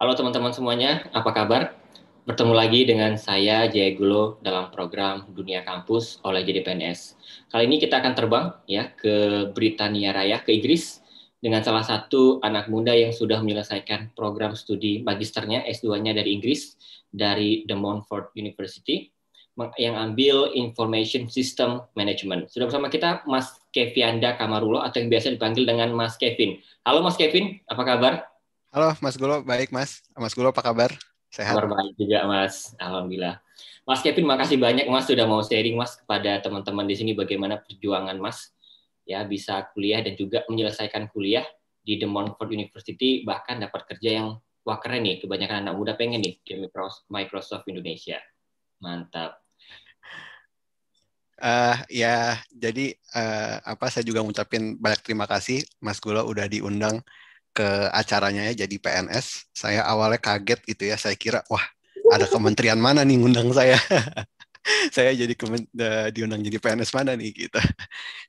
Halo teman-teman semuanya, apa kabar? Bertemu lagi dengan saya Jaya Gulo dalam program Dunia Kampus oleh JDPNS. Kali ini kita akan terbang ya ke Britania Raya ke Inggris dengan salah satu anak muda yang sudah menyelesaikan program studi magisternya S2-nya dari Inggris dari The Montfort University yang ambil Information System Management. Sudah bersama kita Mas Kevianda Kamarulo atau yang biasa dipanggil dengan Mas Kevin. Halo Mas Kevin, apa kabar? Halo Mas Gulo, baik Mas. Mas Gulo apa kabar? Sehat? Kabar baik juga Mas, Alhamdulillah. Mas Kevin, makasih banyak Mas sudah mau sharing Mas kepada teman-teman di sini bagaimana perjuangan Mas ya bisa kuliah dan juga menyelesaikan kuliah di The Montfort University bahkan dapat kerja yang wah keren nih kebanyakan anak muda pengen nih di Microsoft Indonesia. Mantap. Uh, ya jadi uh, apa saya juga mengucapkan banyak terima kasih Mas Gulo udah diundang ke acaranya ya jadi PNS, saya awalnya kaget gitu ya. Saya kira wah ada kementerian mana nih ngundang saya. saya jadi uh, diundang jadi PNS mana nih gitu.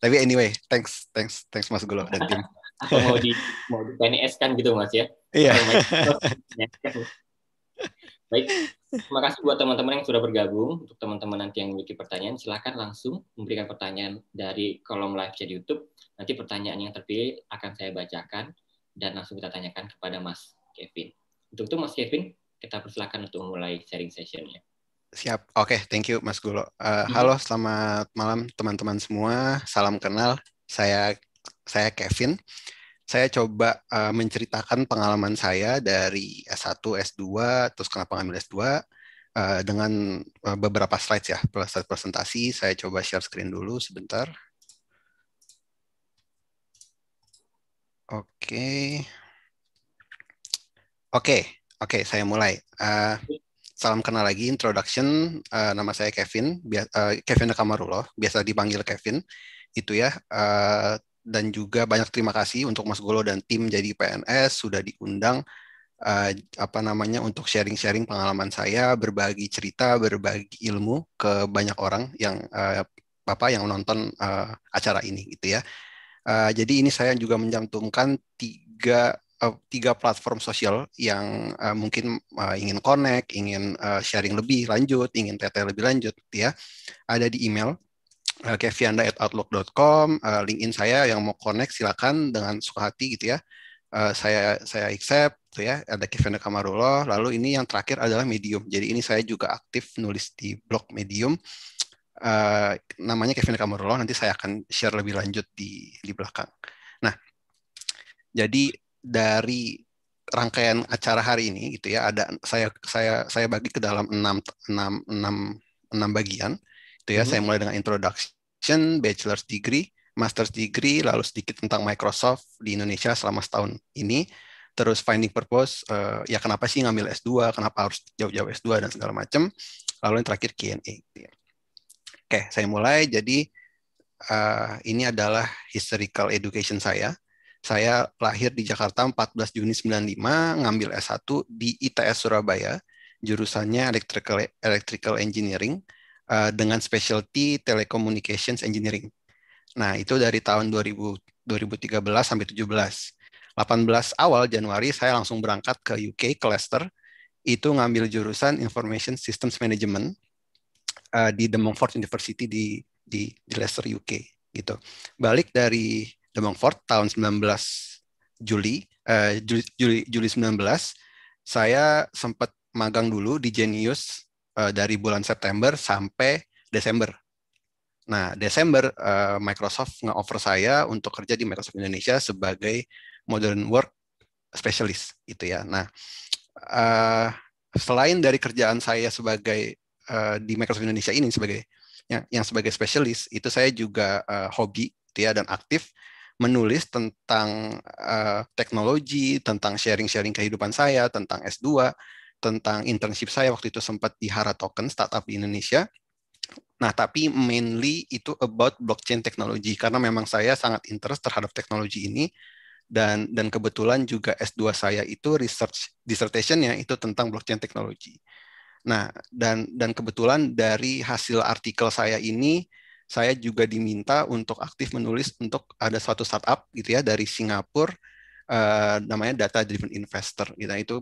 Tapi anyway, thanks thanks thanks Mas Gulo dan tim. mau di mau di PNS kan gitu Mas ya. Iya. Baik, terima kasih buat teman-teman yang sudah bergabung. Untuk teman-teman nanti yang memiliki pertanyaan, silahkan langsung memberikan pertanyaan dari kolom live chat YouTube. Nanti pertanyaan yang terpilih akan saya bacakan dan langsung kita tanyakan kepada Mas Kevin. Untuk itu Mas Kevin, kita persilakan untuk mulai sharing sessionnya. Siap, oke, okay, thank you Mas Gulo. Uh, hmm. Halo, selamat malam teman-teman semua. Salam kenal, saya saya Kevin. Saya coba uh, menceritakan pengalaman saya dari S1, S2, terus kenapa ngambil S2 uh, eh, dengan beberapa slide ya, slide presentasi. Saya coba share screen dulu sebentar. Oke. Oke, oke, saya mulai. Uh, salam kenal lagi, introduction. Uh, nama saya Kevin, Bia uh, Kevin Kamarulo, biasa dipanggil Kevin. Itu ya. Uh, dan juga banyak terima kasih untuk Mas Golo dan tim jadi PNS sudah diundang uh, apa namanya untuk sharing-sharing pengalaman saya, berbagi cerita, berbagi ilmu ke banyak orang yang uh, apa yang menonton uh, acara ini gitu ya. Eh, jadi ini saya juga mencantumkan tiga eh, tiga platform sosial yang uh, mungkin uh, ingin connect, ingin uh, sharing lebih lanjut, ingin teteh lebih lanjut, gitu ya ada di email uh, kevianda@outlook.com, uh, linkin saya yang mau connect silakan dengan suka hati gitu ya. Uh, saya saya accept gitu ya ada Kevianda Kamarullah lalu ini yang terakhir adalah Medium jadi ini saya juga aktif nulis di blog Medium Eh, namanya Kevin Kamurullah nanti saya akan share lebih lanjut di di belakang. Nah, jadi dari rangkaian acara hari ini gitu ya ada saya saya saya bagi ke dalam enam enam enam enam bagian itu ya. Hmm. Saya mulai dengan introduction, bachelor's degree, master's degree, lalu sedikit tentang Microsoft di Indonesia selama setahun ini, terus finding purpose uh, ya kenapa sih ngambil S2, kenapa harus jauh-jauh S2 dan segala macam. Lalu yang terakhir Q&A gitu ya. Oke, saya mulai. Jadi uh, ini adalah historical education saya. Saya lahir di Jakarta 14 Juni 95, ngambil S1 di ITS Surabaya, jurusannya Electrical Electrical Engineering uh, dengan specialty Telecommunications Engineering. Nah, itu dari tahun 2000, 2013 sampai 17. 18 awal Januari saya langsung berangkat ke UK ke Leicester, itu ngambil jurusan Information Systems Management Eh, di The Montfort University di di, di Leicester UK gitu. Balik dari The Montfort tahun 19 Juli uh, Juli, Juli Juli 19 saya sempat magang dulu di Genius uh, dari bulan September sampai Desember. Nah, Desember uh, Microsoft nge-offer saya untuk kerja di Microsoft Indonesia sebagai modern work specialist gitu ya. Nah, uh, selain dari kerjaan saya sebagai Eh, di Microsoft Indonesia ini sebagai yang, yang sebagai spesialis itu saya juga uh, hobi gitu ya dan aktif menulis tentang uh, teknologi, tentang sharing-sharing kehidupan saya, tentang S2, tentang internship saya waktu itu sempat di Hara Token startup di Indonesia. Nah, tapi mainly itu about blockchain teknologi karena memang saya sangat interest terhadap teknologi ini dan dan kebetulan juga S2 saya itu research dissertationnya itu tentang blockchain teknologi. Nah, dan dan kebetulan dari hasil artikel saya ini saya juga diminta untuk aktif menulis untuk ada suatu startup gitu ya dari Singapura uh, namanya data driven investor gitu. Nah, itu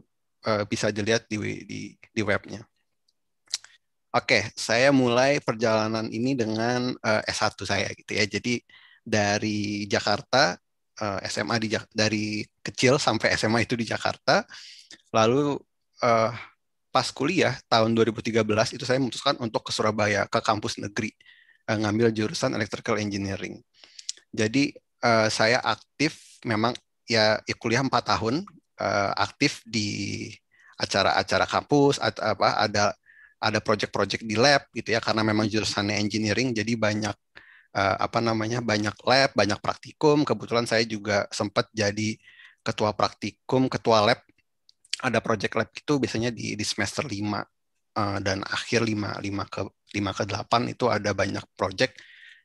uh, bisa dilihat di di di webnya. Oke, okay, saya mulai perjalanan ini dengan uh, eh, S1 saya gitu ya. Jadi dari Jakarta uh, SMA di dari kecil sampai SMA itu di Jakarta. Lalu uh, pas kuliah tahun 2013 itu saya memutuskan untuk ke Surabaya ke kampus negeri eh, ngambil jurusan electrical engineering. Jadi eh, saya aktif memang ya, ya kuliah empat tahun eh, aktif di acara-acara kampus atau apa ada ada project-project di lab gitu ya karena memang jurusannya engineering jadi banyak uh, apa namanya banyak lab banyak praktikum kebetulan saya juga sempat jadi ketua praktikum ketua lab ada project lab itu biasanya di, di semester 5 uh, eh, dan akhir 5 5 ke 5 ke 8 itu ada banyak project.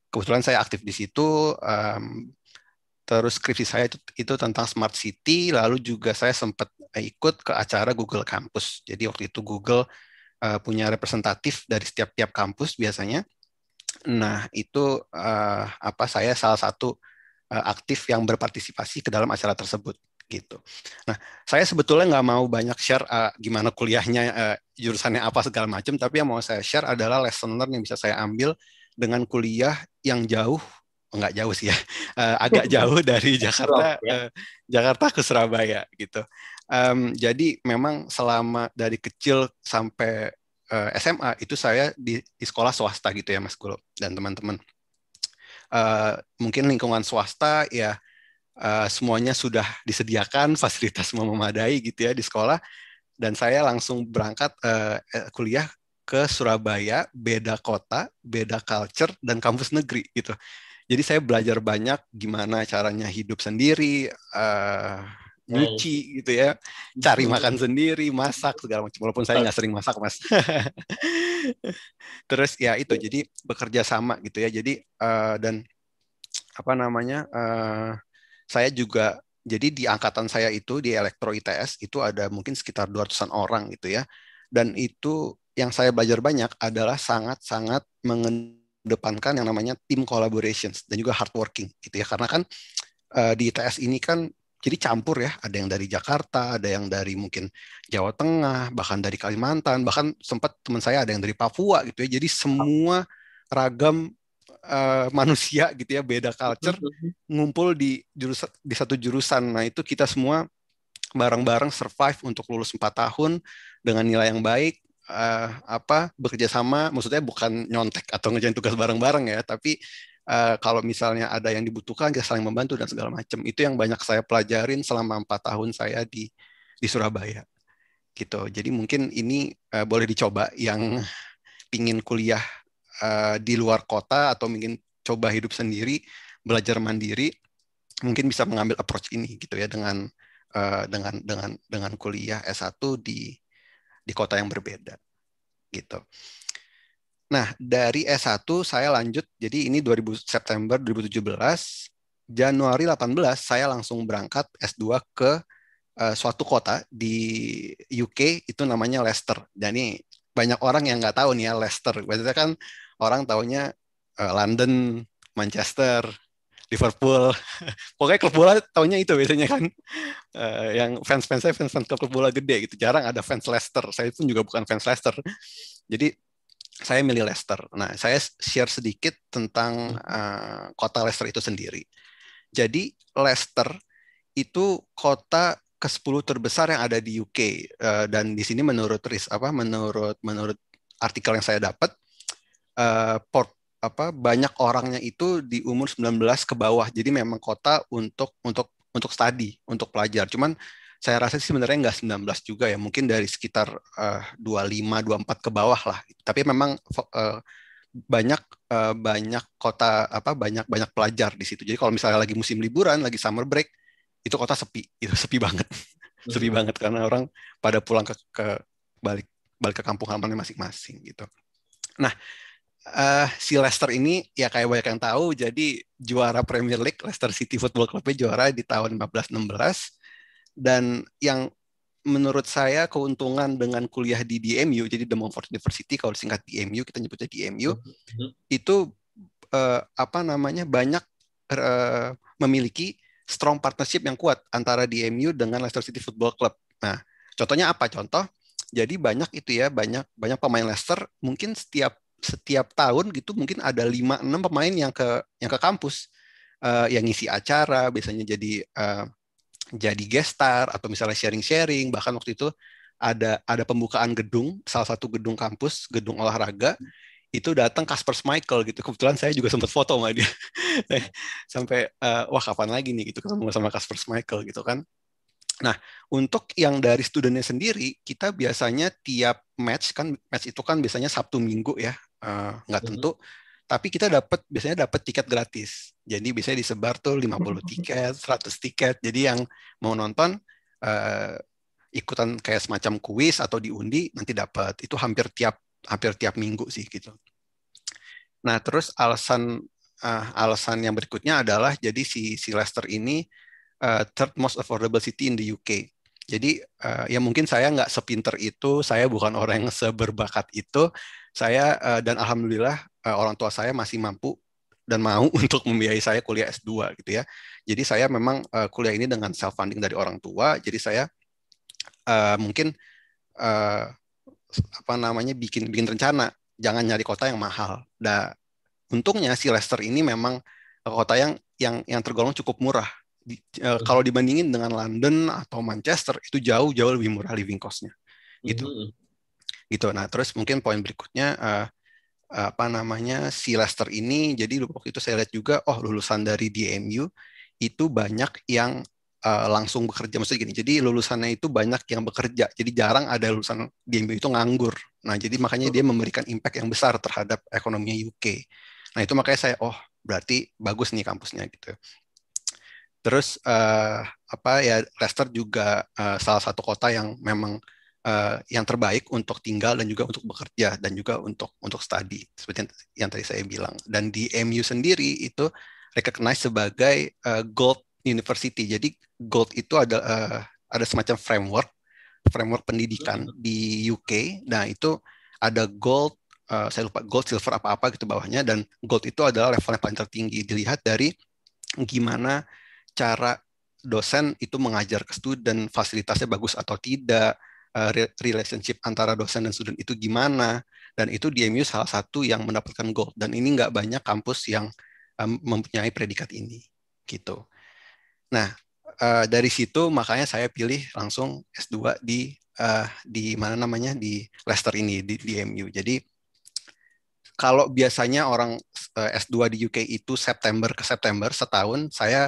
Kebetulan saya aktif di situ um, terus skripsi saya itu, itu tentang smart city lalu juga saya sempat ikut ke acara Google Campus. Jadi waktu itu Google uh, punya representatif dari setiap-tiap kampus biasanya. Nah, itu uh, apa saya salah satu uh, aktif yang berpartisipasi ke dalam acara tersebut gitu. Nah, saya sebetulnya nggak mau banyak share uh, gimana kuliahnya, uh, jurusannya apa segala macam, tapi yang mau saya share adalah lesson learn yang bisa saya ambil dengan kuliah yang jauh, nggak jauh sih ya, uh, agak jauh dari Jakarta, uh, Jakarta ke Surabaya gitu. Um, jadi memang selama dari kecil sampai uh, SMA itu saya di, di sekolah swasta gitu ya Mas Gulo dan teman-teman. Uh, mungkin lingkungan swasta ya Eh, semuanya sudah disediakan fasilitas memadai gitu ya di sekolah dan saya langsung berangkat uh, kuliah ke Surabaya beda kota beda culture dan kampus negeri gitu jadi saya belajar banyak gimana caranya hidup sendiri uh, nyuci gitu ya cari iya. makan sendiri masak segala macam walaupun saya nggak sering masak mas terus ya itu iya. jadi bekerja sama gitu ya jadi uh, dan apa namanya uh, saya juga jadi di angkatan saya itu di elektro ITS itu ada mungkin sekitar 200-an orang gitu ya. Dan itu yang saya belajar banyak adalah sangat-sangat mengedepankan yang namanya team collaborations dan juga hardworking working gitu ya. Karena kan uh, di ITS ini kan jadi campur ya, ada yang dari Jakarta, ada yang dari mungkin Jawa Tengah, bahkan dari Kalimantan, bahkan sempat teman saya ada yang dari Papua gitu ya. Jadi semua ragam uh, manusia gitu ya beda culture mm-hmm. ngumpul di jurusan di satu jurusan nah itu kita semua bareng-bareng survive untuk lulus 4 tahun dengan nilai yang baik uh, apa bekerja sama maksudnya bukan nyontek atau ngerjain tugas bareng-bareng ya tapi uh, kalau misalnya ada yang dibutuhkan kita saling membantu dan segala macam itu yang banyak saya pelajarin selama empat tahun saya di di Surabaya gitu jadi mungkin ini uh, boleh dicoba yang pingin kuliah Eh, di luar kota atau mungkin coba hidup sendiri, belajar mandiri, mungkin bisa mengambil approach ini gitu ya dengan uh, dengan dengan dengan kuliah S1 di di kota yang berbeda gitu. Nah, dari S1 saya lanjut. Jadi ini 2000 September 2017, Januari 18 saya langsung berangkat S2 ke uh, suatu kota di UK itu namanya Leicester. Dan ini banyak orang yang nggak tahu nih ya Leicester. Biasanya kan orang taunya uh, London, Manchester, Liverpool. Pokoknya klub bola taunya itu biasanya kan. Uh, yang fans fans saya fans-fans klub bola gede gitu. Jarang ada fans Leicester. Saya pun juga bukan fans Leicester. Jadi saya milih Leicester. Nah, saya share sedikit tentang uh, kota Leicester itu sendiri. Jadi Leicester itu kota ke-10 terbesar yang ada di UK uh, dan di sini menurut ris apa menurut menurut artikel yang saya dapat uh, port apa banyak orangnya itu di umur 19 ke bawah. Jadi memang kota untuk untuk untuk studi, untuk pelajar. Cuman saya rasa sih sebenarnya nggak 19 juga ya, mungkin dari sekitar uh, 25 24 ke bawah lah. Tapi memang uh, banyak uh, banyak kota apa banyak banyak pelajar di situ. Jadi kalau misalnya lagi musim liburan, lagi summer break, itu kota sepi, itu sepi banget. sepi hmm. banget karena orang pada pulang ke, ke balik balik ke kampung halamannya masing-masing gitu. Nah, uh, si Leicester ini ya kayak banyak yang tahu jadi juara Premier League Leicester City Football club juara di tahun 1516 dan yang menurut saya keuntungan dengan kuliah di DMU jadi The Montfort University kalau singkat DMU kita nyebutnya DMU mm -hmm. itu uh, apa namanya banyak uh, memiliki strong partnership yang kuat antara DMU dengan Leicester City Football Club. Nah, contohnya apa? Contoh jadi banyak itu ya banyak banyak pemain Leicester mungkin setiap setiap tahun gitu mungkin ada 5 6 pemain yang ke yang ke kampus uh, yang ngisi acara, biasanya jadi uh, jadi guest star atau misalnya sharing-sharing, bahkan waktu itu ada ada pembukaan gedung, salah satu gedung kampus, gedung olahraga itu datang Kasper Michael gitu. Kebetulan saya juga sempat foto sama dia. Sampai uh, wah kapan lagi nih gitu ketemu sama Kasper Michael gitu kan. Nah, untuk yang dari studentnya sendiri, kita biasanya tiap match kan match itu kan biasanya Sabtu Minggu ya. Eh, nggak uh, tentu tapi kita dapat biasanya dapat tiket gratis. Jadi biasanya disebar tuh 50 tiket, 100 tiket. Jadi yang mau nonton uh, ikutan kayak semacam kuis atau diundi nanti dapat. Itu hampir tiap hampir tiap minggu sih gitu. Nah, terus alasan uh, alasan yang berikutnya adalah jadi si si Leicester ini uh, third most affordable city in the UK. Jadi uh, ya mungkin saya nggak sepinter itu, saya bukan orang yang seberbakat itu. Saya uh, dan alhamdulillah uh, orang tua saya masih mampu dan mau untuk membiayai saya kuliah S2 gitu ya. Jadi saya memang uh, kuliah ini dengan self funding dari orang tua. Jadi saya uh, mungkin uh, apa namanya bikin bikin rencana, jangan nyari kota yang mahal. Dan untungnya si Leicester ini memang kota yang yang yang tergolong cukup murah di, uh, kalau dibandingin dengan London atau Manchester itu jauh jauh lebih murah living costnya, gitu mm gitu nah terus mungkin poin berikutnya uh, apa namanya si Lester ini jadi waktu itu saya lihat juga oh lulusan dari DMU itu banyak yang uh, langsung bekerja maksudnya gini jadi lulusannya itu banyak yang bekerja jadi jarang ada lulusan DMU itu nganggur nah jadi makanya dia hmm. memberikan impact yang besar terhadap ekonominya UK nah itu makanya saya oh berarti bagus nih kampusnya gitu Terus uh, apa ya Leicester juga uh, salah satu kota yang memang uh, yang terbaik untuk tinggal dan juga untuk bekerja dan juga untuk untuk studi seperti yang, yang tadi saya bilang. Dan di MU sendiri itu recognize sebagai uh, Gold University. Jadi Gold itu ada uh, ada semacam framework framework pendidikan di UK. Nah itu ada Gold Uh, saya lupa gold, silver apa-apa gitu bawahnya dan gold itu adalah level yang paling tertinggi dilihat dari gimana cara dosen itu mengajar ke student, fasilitasnya bagus atau tidak, eh, relationship antara dosen dan student itu gimana dan itu di mu salah satu yang mendapatkan gold dan ini nggak banyak kampus yang mempunyai predikat ini gitu. Nah eh, dari situ makanya saya pilih langsung S2 di uh, di mana namanya di Leicester ini di mu Jadi kalau biasanya orang S2 di UK itu September ke September setahun, saya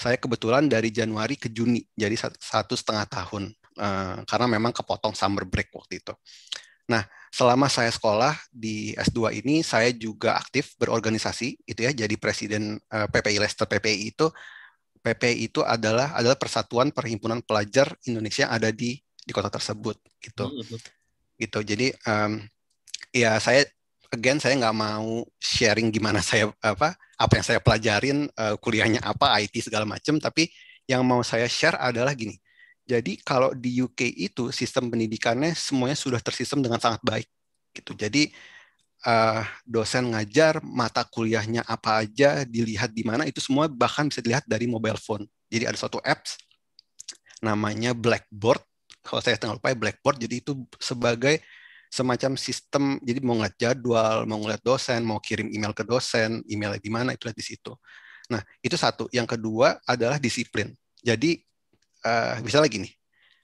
saya kebetulan dari Januari ke Juni, jadi satu setengah tahun uh, karena memang kepotong summer break waktu itu. Nah, selama saya sekolah di S2 ini saya juga aktif berorganisasi itu ya jadi presiden uh, eh, PPI Leicester PPI itu PPI itu adalah adalah persatuan perhimpunan pelajar Indonesia yang ada di di kota tersebut gitu. Hmm, hmm. Gitu. Jadi um, ya saya again saya nggak mau sharing gimana saya apa apa yang saya pelajarin uh, kuliahnya apa IT segala macam tapi yang mau saya share adalah gini jadi kalau di UK itu sistem pendidikannya semuanya sudah tersistem dengan sangat baik gitu jadi uh, dosen ngajar mata kuliahnya apa aja dilihat di mana itu semua bahkan bisa dilihat dari mobile phone jadi ada suatu apps namanya Blackboard kalau saya tengah lupa ya, Blackboard jadi itu sebagai semacam sistem jadi mau ngeliat jadwal, mau ngeliat dosen, mau kirim email ke dosen, emailnya di mana itu di situ. Nah, itu satu. Yang kedua adalah disiplin. Jadi uh, misalnya gini.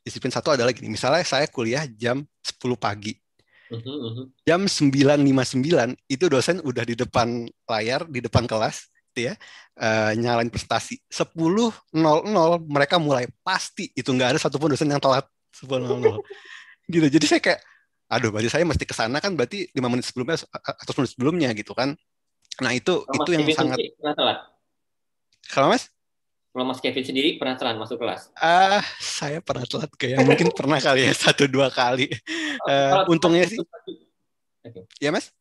Disiplin satu adalah gini. Misalnya saya kuliah jam 10 pagi. Mm-hmm, mm-hmm. sembilan Jam 9.59 itu dosen udah di depan layar, di depan kelas gitu ya, uh, nyalain prestasi. 10.00 mereka mulai pasti itu nggak ada satupun dosen yang telat 10.00. gitu. Jadi saya kayak aduh berarti saya mesti ke sana kan berarti lima menit sebelumnya eh, eh, atau menit sebelumnya gitu kan nah itu kalau itu yang Kevin sangat telat kalau mas kalau mas Kevin sendiri pernah telat masuk kelas ah uh, saya pernah telat kayak mungkin pernah kali ya satu dua kali uh, kalau eh, untungnya sih okay. ya mas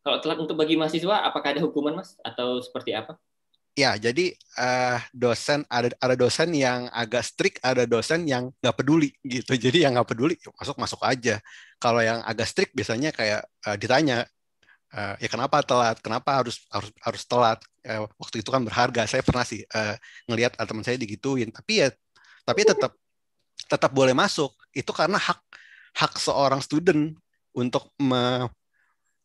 kalau telat untuk bagi mahasiswa apakah ada hukuman mas atau seperti apa ya jadi uh, dosen ada ada dosen yang agak strict ada dosen yang nggak peduli gitu jadi yang nggak peduli ya masuk masuk aja kalau yang agak strict biasanya kayak uh, ditanya uh, ya kenapa telat kenapa harus harus harus telat uh, waktu itu kan berharga saya pernah sih uh, ngelihat teman saya digituin tapi ya tapi tetap tetap boleh masuk itu karena hak hak seorang student untuk me,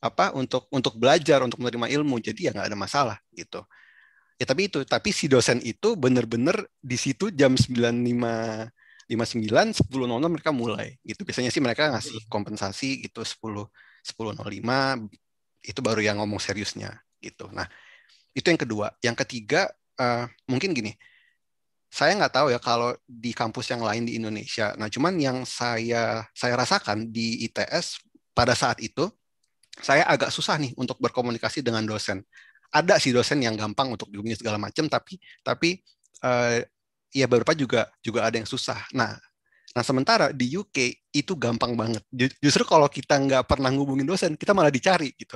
apa untuk untuk belajar untuk menerima ilmu jadi ya nggak ada masalah gitu ya tapi itu tapi si dosen itu benar-benar di situ jam sembilan sepuluh 10.00 mereka mulai gitu biasanya sih mereka ngasih hmm. kompensasi gitu, sepuluh 10 10.05 itu baru yang ngomong seriusnya gitu nah itu yang kedua yang ketiga uh, mungkin gini saya nggak tahu ya kalau di kampus yang lain di Indonesia. Nah, cuman yang saya saya rasakan di ITS pada saat itu, saya agak susah nih untuk berkomunikasi dengan dosen ada sih dosen yang gampang untuk dihubungi segala macam tapi tapi uh, ya beberapa juga juga ada yang susah nah nah sementara di UK itu gampang banget justru kalau kita nggak pernah ngubungin dosen kita malah dicari gitu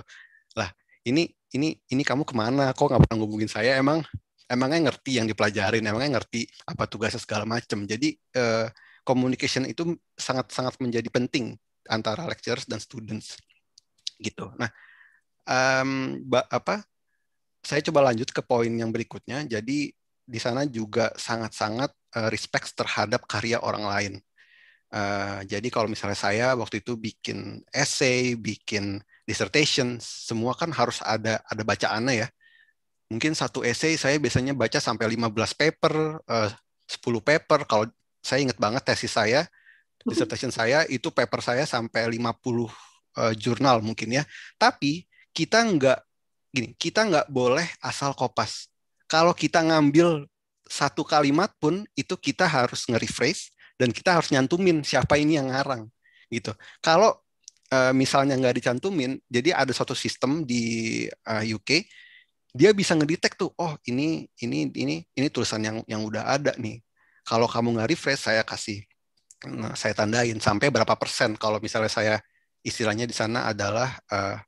lah ini ini ini kamu kemana kok nggak pernah ngubungin saya emang emangnya ngerti yang dipelajarin emangnya ngerti apa tugasnya segala macam jadi uh, communication itu sangat sangat menjadi penting antara lecturers dan students gitu nah um, ba apa saya coba lanjut ke poin yang berikutnya. Jadi di sana juga sangat-sangat uh, respect terhadap karya orang lain. Uh, jadi kalau misalnya saya waktu itu bikin essay, bikin dissertation, semua kan harus ada ada bacaannya ya. Mungkin satu essay saya biasanya baca sampai 15 paper, eh, uh, 10 paper. Kalau saya ingat banget tesis saya, mm-hmm. dissertation saya itu paper saya sampai 50 uh, jurnal mungkin ya. Tapi kita nggak gini, kita nggak boleh asal kopas. Kalau kita ngambil satu kalimat pun itu kita harus nge-rephrase dan kita harus nyantumin siapa ini yang ngarang gitu. Kalau eh, misalnya nggak dicantumin, jadi ada suatu sistem di eh, UK dia bisa ngedetek tuh, oh ini ini ini ini tulisan yang yang udah ada nih. Kalau kamu nggak refresh, saya kasih nah, saya tandain sampai berapa persen. Kalau misalnya saya istilahnya di sana adalah uh,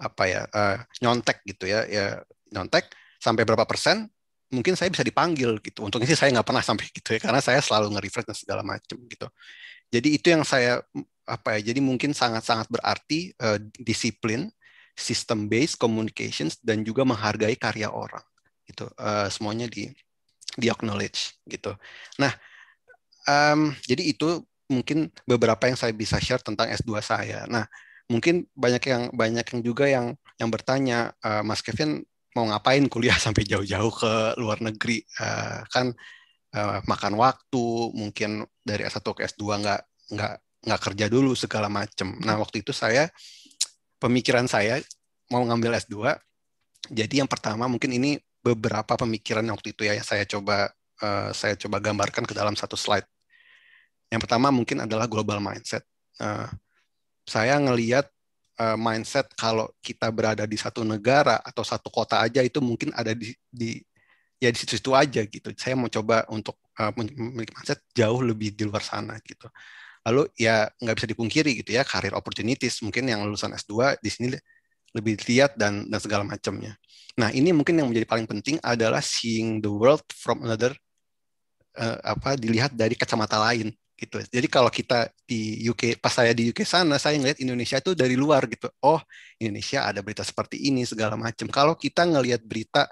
apa ya uh, nyontek gitu ya ya nyontek sampai berapa persen mungkin saya bisa dipanggil gitu untungnya sih saya nggak pernah sampai gitu ya karena saya selalu nge-refresh dan segala macam gitu jadi itu yang saya apa ya jadi mungkin sangat-sangat berarti uh, disiplin system based communications dan juga menghargai karya orang gitu uh, semuanya di di acknowledge gitu nah um, jadi itu mungkin beberapa yang saya bisa share tentang S2 saya nah mungkin banyak yang banyak yang juga yang yang bertanya uh, Mas Kevin mau ngapain kuliah sampai jauh-jauh ke luar negeri uh, kan uh, makan waktu mungkin dari S1 ke S2 nggak nggak nggak kerja dulu segala macem. Nah waktu itu saya pemikiran saya mau ngambil S2 jadi yang pertama mungkin ini beberapa pemikiran waktu itu ya saya coba uh, saya coba gambarkan ke dalam satu slide. Yang pertama mungkin adalah global mindset. Uh, saya ngeliat uh, mindset kalau kita berada di satu negara atau satu kota aja itu mungkin ada di, di ya di situ-situ aja gitu. Saya mau coba untuk uh, memiliki mindset jauh lebih di luar sana gitu. Lalu ya nggak bisa dipungkiri gitu ya karir opportunities mungkin yang lulusan S2 di sini lebih lihat dan dan segala macamnya. Nah ini mungkin yang menjadi paling penting adalah seeing the world from another uh, apa dilihat dari kacamata lain gitu. Jadi kalau kita di UK, pas saya di UK sana, saya ngelihat Indonesia itu dari luar gitu. Oh, Indonesia ada berita seperti ini segala macam. Kalau kita ngelihat berita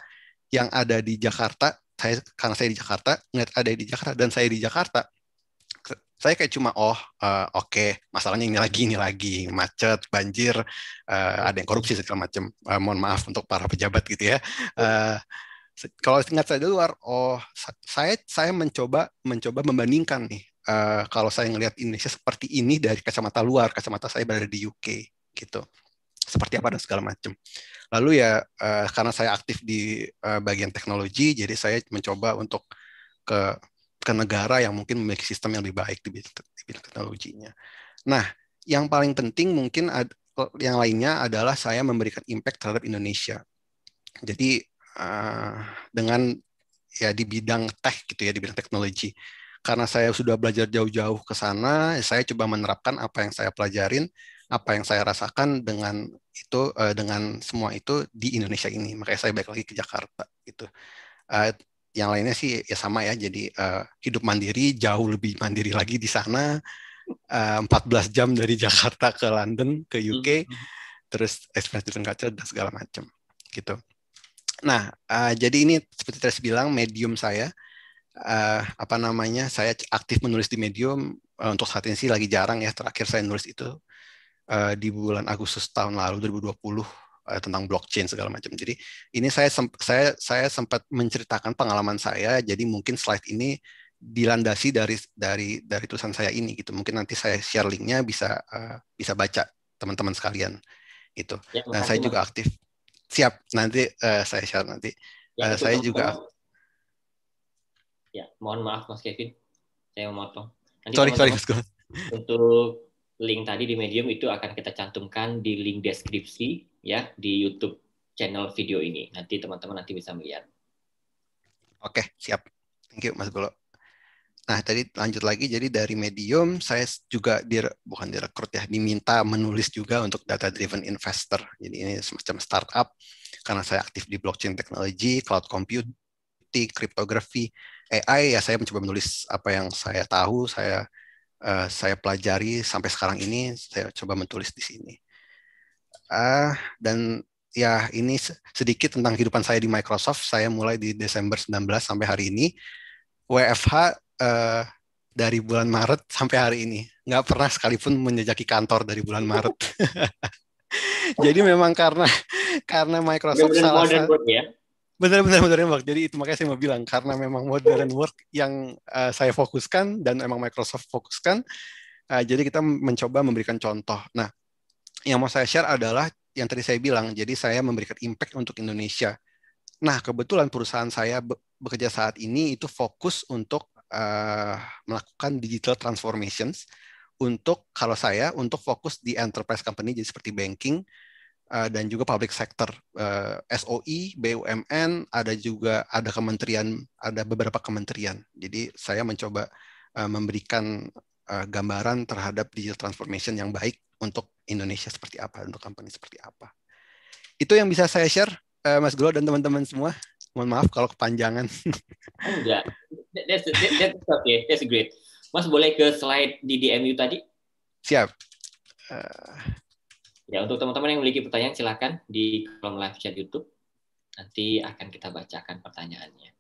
yang ada di Jakarta, saya karena saya di Jakarta, ngelihat ada di Jakarta dan saya di Jakarta, saya kayak cuma oh uh, oke okay, masalahnya ini lagi ini lagi macet banjir uh, ada yang korupsi segala macam uh, eh, mohon maaf untuk para pejabat gitu ya uh, kalau ingat saya di luar oh saya saya mencoba mencoba membandingkan nih uh, kalau saya ngelihat Indonesia seperti ini dari kacamata luar, kacamata saya berada di UK gitu. Seperti apa dan segala macam. Lalu ya uh, karena saya aktif di uh, bagian teknologi, jadi saya mencoba untuk ke ke negara yang mungkin memiliki sistem yang lebih baik di bidang, di bidang teknologinya. Nah, yang paling penting mungkin ad, yang lainnya adalah saya memberikan impact terhadap Indonesia. Jadi uh, dengan ya di bidang tech gitu ya di bidang teknologi karena saya sudah belajar jauh-jauh ke sana, saya coba menerapkan apa yang saya pelajarin, apa yang saya rasakan dengan itu uh, dengan semua itu di Indonesia ini. Makanya saya balik lagi ke Jakarta gitu. Uh, yang lainnya sih ya sama ya. Jadi uh, hidup mandiri jauh lebih mandiri lagi di sana. Uh, 14 jam dari Jakarta ke London ke UK, mm -hmm. terus experience different culture dan segala macam gitu. Nah, uh, jadi ini seperti Tres bilang medium saya uh, apa namanya saya aktif menulis di Medium uh, untuk saat ini sih lagi jarang ya terakhir saya nulis itu uh, di bulan Agustus tahun lalu 2020 uh, tentang blockchain segala macam. Jadi ini saya saya saya sempat menceritakan pengalaman saya jadi mungkin slide ini dilandasi dari dari dari tulisan saya ini gitu. Mungkin nanti saya share linknya bisa uh, bisa baca teman-teman sekalian itu. Ya, Dan nah, saya juga aktif. Siap, nanti uh, saya share nanti. Ya, uh, saya juga Ya, mohon maaf Mas Kevin, saya memotong. Nanti sorry, sorry, Mas Untuk link tadi di Medium itu akan kita cantumkan di link deskripsi ya di YouTube channel video ini. Nanti teman-teman nanti bisa melihat. Oke, siap. Thank you Mas Golo. Nah, tadi lanjut lagi jadi dari Medium saya juga di bukan direkrut ya, diminta menulis juga untuk data driven investor. Jadi ini semacam startup karena saya aktif di blockchain technology, cloud computing, kriptografi AI ya saya mencoba menulis apa yang saya tahu, saya uh, saya pelajari sampai sekarang ini saya coba menulis di sini. Uh, dan ya ini sedikit tentang kehidupan saya di Microsoft. Saya mulai di Desember 19 sampai hari ini. WFH uh, eh, dari bulan Maret sampai hari ini. Nggak pernah sekalipun menjajaki kantor dari bulan Maret. Jadi memang karena karena Microsoft salah satu Benar, benar, benar, Mark. Jadi itu makanya saya mau bilang karena memang modern work yang uh, saya fokuskan dan memang Microsoft fokuskan, uh, jadi kita mencoba memberikan contoh. Nah, yang mau saya share adalah yang tadi saya bilang. Jadi saya memberikan impact untuk Indonesia. Nah, kebetulan perusahaan saya be bekerja saat ini itu fokus untuk uh, melakukan digital transformations untuk kalau saya untuk fokus di enterprise company jadi seperti banking Eh, dan juga public sector uh, eh, SOI, BUMN, ada juga ada kementerian, ada beberapa kementerian. Jadi saya mencoba uh, memberikan uh, gambaran terhadap digital transformation yang baik untuk Indonesia seperti apa, untuk company seperti apa. Itu yang bisa saya share, uh, Mas Glo dan teman-teman semua. Mohon maaf kalau kepanjangan. Oh, enggak, that's, that's okay, that's great. Mas boleh ke slide di DMU tadi? Siap. Uh, Ya, untuk teman-teman yang memiliki pertanyaan silahkan di kolom live chat YouTube. Nanti akan kita bacakan pertanyaannya.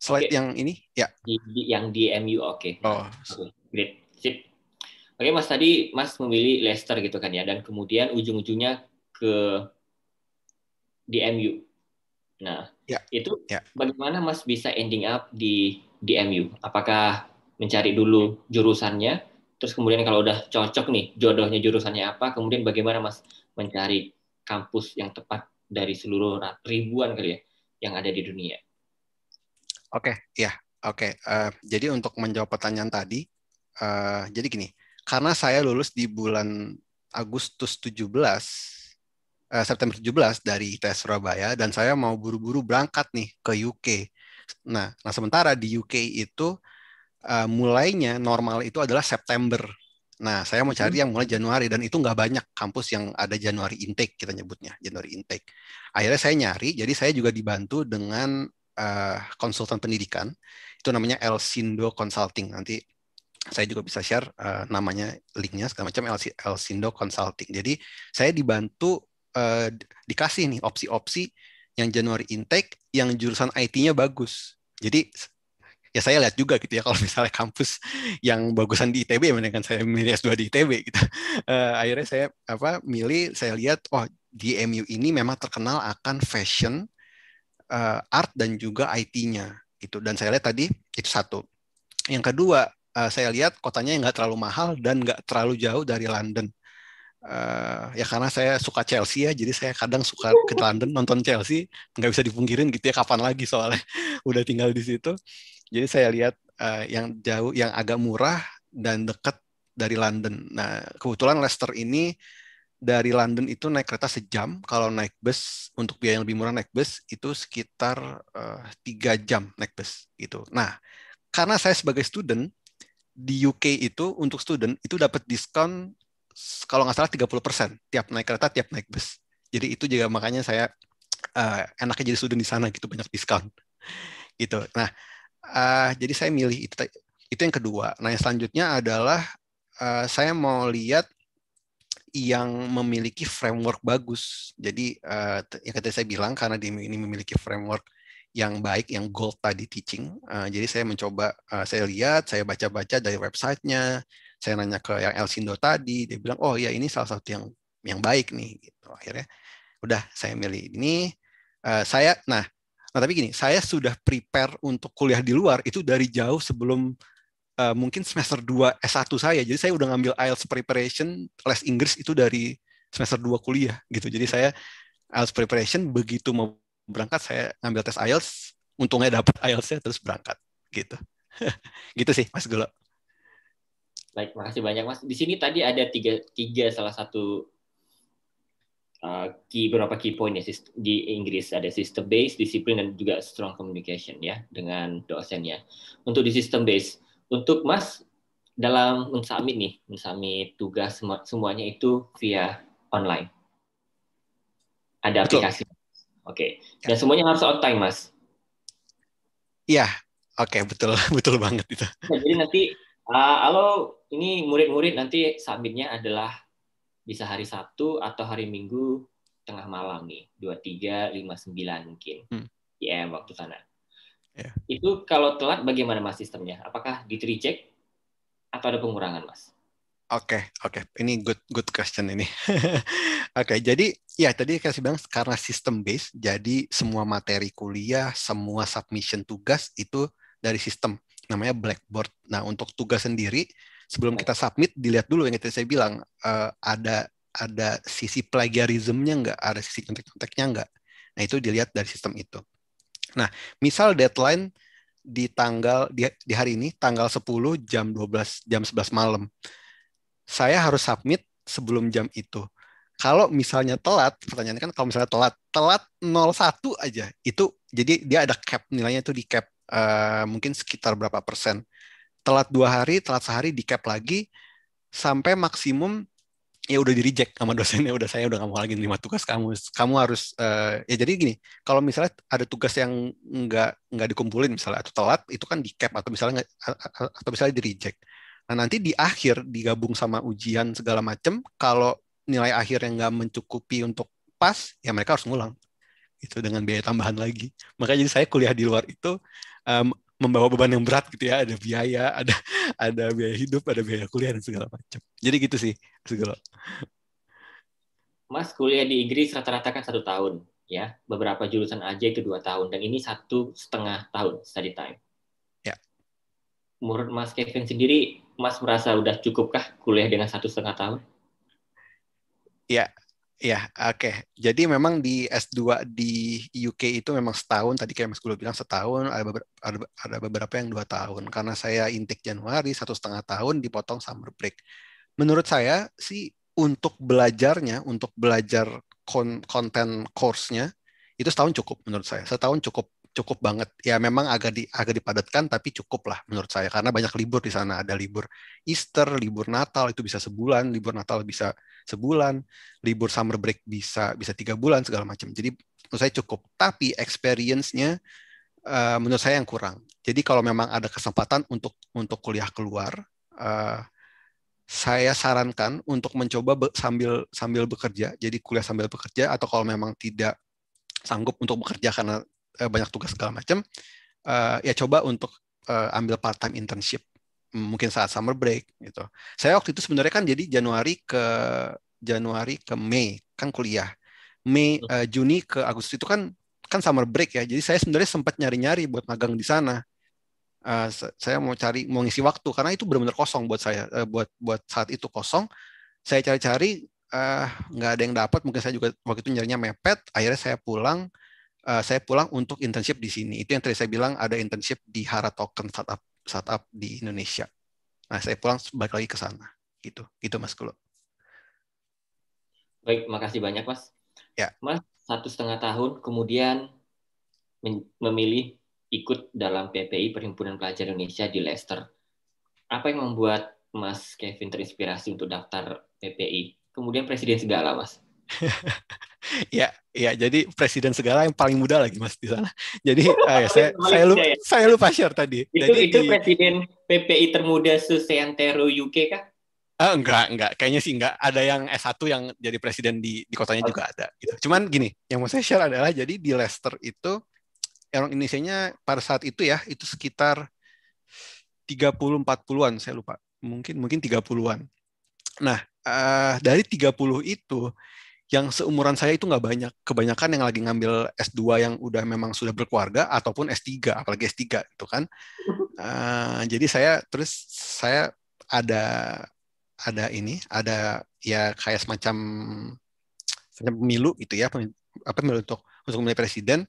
Slide okay. yang ini, ya. Di, di, yang di MU, oke. Okay. Oh. Okay. Great, sip. Oke, okay, Mas tadi Mas memilih Leicester gitu kan ya, dan kemudian ujung-ujungnya ke di MU. Nah, ya. itu ya. bagaimana Mas bisa ending up di di MU? Apakah mencari dulu jurusannya, terus kemudian kalau udah cocok nih jodohnya jurusannya apa, kemudian bagaimana Mas mencari kampus yang tepat dari seluruh ribuan kali ya yang ada di dunia. Oke, okay, ya, oke. Okay. Uh, eh, jadi untuk menjawab pertanyaan tadi, uh, jadi gini, karena saya lulus di bulan Agustus 17 uh, eh, September 17 dari ITS Surabaya dan saya mau buru-buru berangkat nih ke UK. Nah, nah sementara di UK itu uh, mulainya normal itu adalah September. Nah, saya mau cari hmm. yang mulai Januari dan itu nggak banyak kampus yang ada Januari intake kita nyebutnya, Januari intake. Akhirnya saya nyari, jadi saya juga dibantu dengan uh, konsultan pendidikan. Itu namanya Elsindo Consulting. Nanti saya juga bisa share uh, namanya, linknya segala macam Elsindo Consulting. Jadi saya dibantu uh, dikasih nih opsi-opsi yang Januari intake, yang jurusan IT-nya bagus. Jadi ya saya lihat juga gitu ya kalau misalnya kampus yang bagusan di ITB mendingan saya milih S2 di ITB gitu. Uh, akhirnya saya apa milih saya lihat oh di MU ini memang terkenal akan fashion, uh, art dan juga IT-nya gitu. Dan saya lihat tadi itu satu. Yang kedua uh, saya lihat kotanya yang nggak terlalu mahal dan nggak terlalu jauh dari London. Uh, ya karena saya suka Chelsea ya, jadi saya kadang suka ke London nonton Chelsea, nggak bisa dipungkirin gitu ya kapan lagi soalnya udah tinggal di situ. Jadi saya lihat uh, yang jauh, yang agak murah dan dekat dari London. Nah, kebetulan Leicester ini dari London itu naik kereta sejam. Kalau naik bus, untuk biaya yang lebih murah naik bus itu sekitar eh, tiga uh, jam naik bus itu. Nah, karena saya sebagai student di UK itu untuk student itu dapat diskon kalau nggak salah 30% tiap naik kereta, tiap naik bus. Jadi itu juga makanya saya uh, enaknya jadi student di sana gitu banyak diskon gitu. Nah, uh, jadi saya milih itu itu yang kedua. Nah yang selanjutnya adalah uh, saya mau lihat yang memiliki framework bagus. Jadi uh, yang tadi saya bilang karena di ini memiliki framework yang baik, yang gold tadi teaching. Uh, jadi saya mencoba, uh, saya lihat, saya baca-baca dari websitenya, saya nanya ke yang Elsindo tadi, dia bilang, oh ya ini salah satu yang yang baik nih. Gitu. Akhirnya udah saya milih ini. Uh, saya, nah Nah, tapi gini, saya sudah prepare untuk kuliah di luar itu dari jauh sebelum uh, mungkin semester 2 S1 saya. Jadi saya udah ngambil IELTS preparation les Inggris itu dari semester 2 kuliah gitu. Jadi saya IELTS preparation begitu mau berangkat saya ngambil tes IELTS, untungnya dapat IELTS-nya terus berangkat gitu. gitu sih Mas Golo. Baik, makasih banyak Mas. Di sini tadi ada tiga, tiga salah satu uh, key beberapa key point ya di Inggris ada system base disiplin dan juga strong communication ya dengan dosennya. Untuk di system base untuk Mas dalam mensubmit nih, mensubmit tugas semua semuanya itu via online. Ada Betul. aplikasi. Oke. Okay. Ya. Dan ya. semuanya harus on time, Mas. Iya. Oke, okay, betul betul banget itu. jadi nanti uh, kalau ini murid-murid nanti submitnya adalah bisa hari Sabtu atau hari Minggu tengah malam nih, 23, 59 mungkin. Hmm. Ya, yeah, waktu sana. Yeah. Itu kalau telat bagaimana Mas sistemnya? Apakah di reject atau ada pengurangan Mas? Oke, okay, oke. Okay. Ini good good question ini. oke, okay, jadi ya tadi kasih bilang karena sistem base jadi semua materi kuliah, semua submission tugas itu dari sistem namanya Blackboard. Nah, untuk tugas sendiri sebelum kita submit dilihat dulu yang tadi saya bilang uh, ada ada sisi plagiarismnya nggak, ada sisi kontek-konteknya nggak. Nah itu dilihat dari sistem itu. Nah misal deadline di tanggal di, di hari ini tanggal 10 jam 12 jam 11 malam. Saya harus submit sebelum jam itu. Kalau misalnya telat, pertanyaannya kan kalau misalnya telat, telat 01 aja itu jadi dia ada cap nilainya itu di cap uh, mungkin sekitar berapa persen telat dua hari, telat sehari di cap lagi sampai maksimum ya udah di reject sama dosennya udah saya udah nggak mau lagi nerima tugas kamu kamu harus uh, ya jadi gini kalau misalnya ada tugas yang nggak nggak dikumpulin misalnya atau telat itu kan di cap atau misalnya atau misalnya di reject nah nanti di akhir digabung sama ujian segala macem kalau nilai akhir yang nggak mencukupi untuk pas ya mereka harus ngulang itu dengan biaya tambahan lagi makanya jadi saya kuliah di luar itu um, membawa beban yang berat gitu ya ada biaya ada ada biaya hidup ada biaya kuliah dan segala macam jadi gitu sih segala Mas kuliah di Inggris rata-rata kan satu tahun ya beberapa jurusan aja itu dua tahun dan ini satu setengah tahun study time ya menurut Mas Kevin sendiri Mas merasa udah cukupkah kuliah dengan satu setengah tahun ya Ya, oke. Okay. Jadi memang di S2 di UK itu memang setahun. Tadi kayak Mas Gulo bilang setahun, ada beberapa, ada, ada beberapa yang dua tahun. Karena saya intake Januari, satu setengah tahun dipotong summer break. Menurut saya sih untuk belajarnya, untuk belajar kon konten course-nya, itu setahun cukup menurut saya. Setahun cukup cukup banget. Ya memang agak di agak dipadatkan tapi cukup lah menurut saya karena banyak libur di sana. Ada libur Easter, libur Natal itu bisa sebulan, libur Natal bisa sebulan, libur summer break bisa bisa tiga bulan segala macam. Jadi menurut saya cukup. Tapi experience-nya uh, menurut saya yang kurang. Jadi kalau memang ada kesempatan untuk untuk kuliah keluar, uh, saya sarankan untuk mencoba be sambil sambil bekerja. Jadi kuliah sambil bekerja atau kalau memang tidak sanggup untuk bekerja karena Eh, banyak tugas segala macam uh, eh, ya coba untuk uh, ambil part time internship mungkin saat summer break gitu saya waktu itu sebenarnya kan jadi Januari ke Januari ke Mei kan kuliah Mei uh, Juni ke Agustus itu kan kan summer break ya jadi saya sebenarnya sempat nyari-nyari buat magang di sana uh, saya mau cari mau ngisi waktu karena itu benar-benar kosong buat saya uh, buat buat saat itu kosong saya cari-cari nggak uh, ada yang dapat mungkin saya juga waktu itu nyarinya mepet akhirnya saya pulang uh, saya pulang untuk internship di sini. Itu yang tadi saya bilang ada internship di Hara Token startup startup di Indonesia. Nah, saya pulang balik lagi ke sana. Gitu. Gitu Mas Kulo. Baik, makasih banyak Mas. Ya. Mas, satu setengah tahun kemudian memilih ikut dalam PPI Perhimpunan Pelajar Indonesia di Leicester. Apa yang membuat Mas Kevin terinspirasi untuk daftar PPI? Kemudian presiden segala, Mas. ya, ya. Jadi presiden segala yang paling muda lagi mas di sana. Jadi ah, ya, saya saya lupa, ya. saya lupa share tadi. Itu jadi, itu presiden PPI termuda Susentero UK kah? Ah, enggak, enggak. Kayaknya sih enggak. Ada yang S1 yang jadi presiden di, di kotanya okay. juga ada. Gitu. Cuman gini, yang mau saya share adalah jadi di Leicester itu, orang Indonesia-nya pada saat itu ya, itu sekitar 30-40-an, saya lupa. Mungkin mungkin 30-an. Nah, uh, dari 30 itu, yang seumuran saya itu nggak banyak. Kebanyakan yang lagi ngambil S2 yang udah memang sudah berkeluarga ataupun S3, apalagi S3 itu kan. Uh, jadi saya terus saya ada ada ini, ada ya kayak semacam semacam pemilu gitu ya, pemilu, apa pemilu untuk untuk memilih presiden.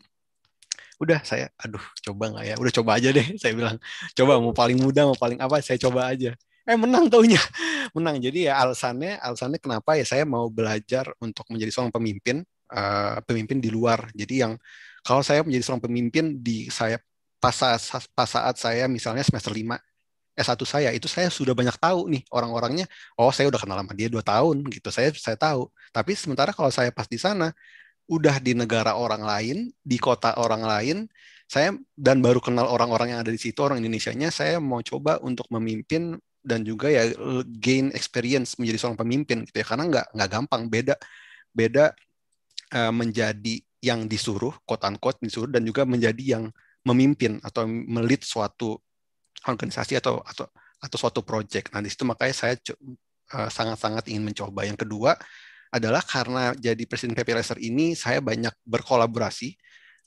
Udah saya aduh coba nggak ya? Udah coba aja deh saya bilang. Coba mau paling muda mau paling apa saya coba aja eh menang taunya menang jadi ya alasannya alasannya kenapa ya saya mau belajar untuk menjadi seorang pemimpin uh, pemimpin di luar jadi yang kalau saya menjadi seorang pemimpin di saya pas saat, pas saat saya misalnya semester lima s satu saya itu saya sudah banyak tahu nih orang-orangnya oh saya udah kenal sama dia dua tahun gitu saya saya tahu tapi sementara kalau saya pas di sana udah di negara orang lain di kota orang lain saya dan baru kenal orang-orang yang ada di situ orang Indonesia-nya saya mau coba untuk memimpin dan juga ya gain experience menjadi seorang pemimpin gitu ya karena nggak nggak gampang beda beda uh, menjadi yang disuruh quote unquote disuruh dan juga menjadi yang memimpin atau melit suatu organisasi atau atau atau suatu proyek nah di situ makanya saya sangat eh, sangat-sangat ingin mencoba yang kedua adalah karena jadi presiden PP ini saya banyak berkolaborasi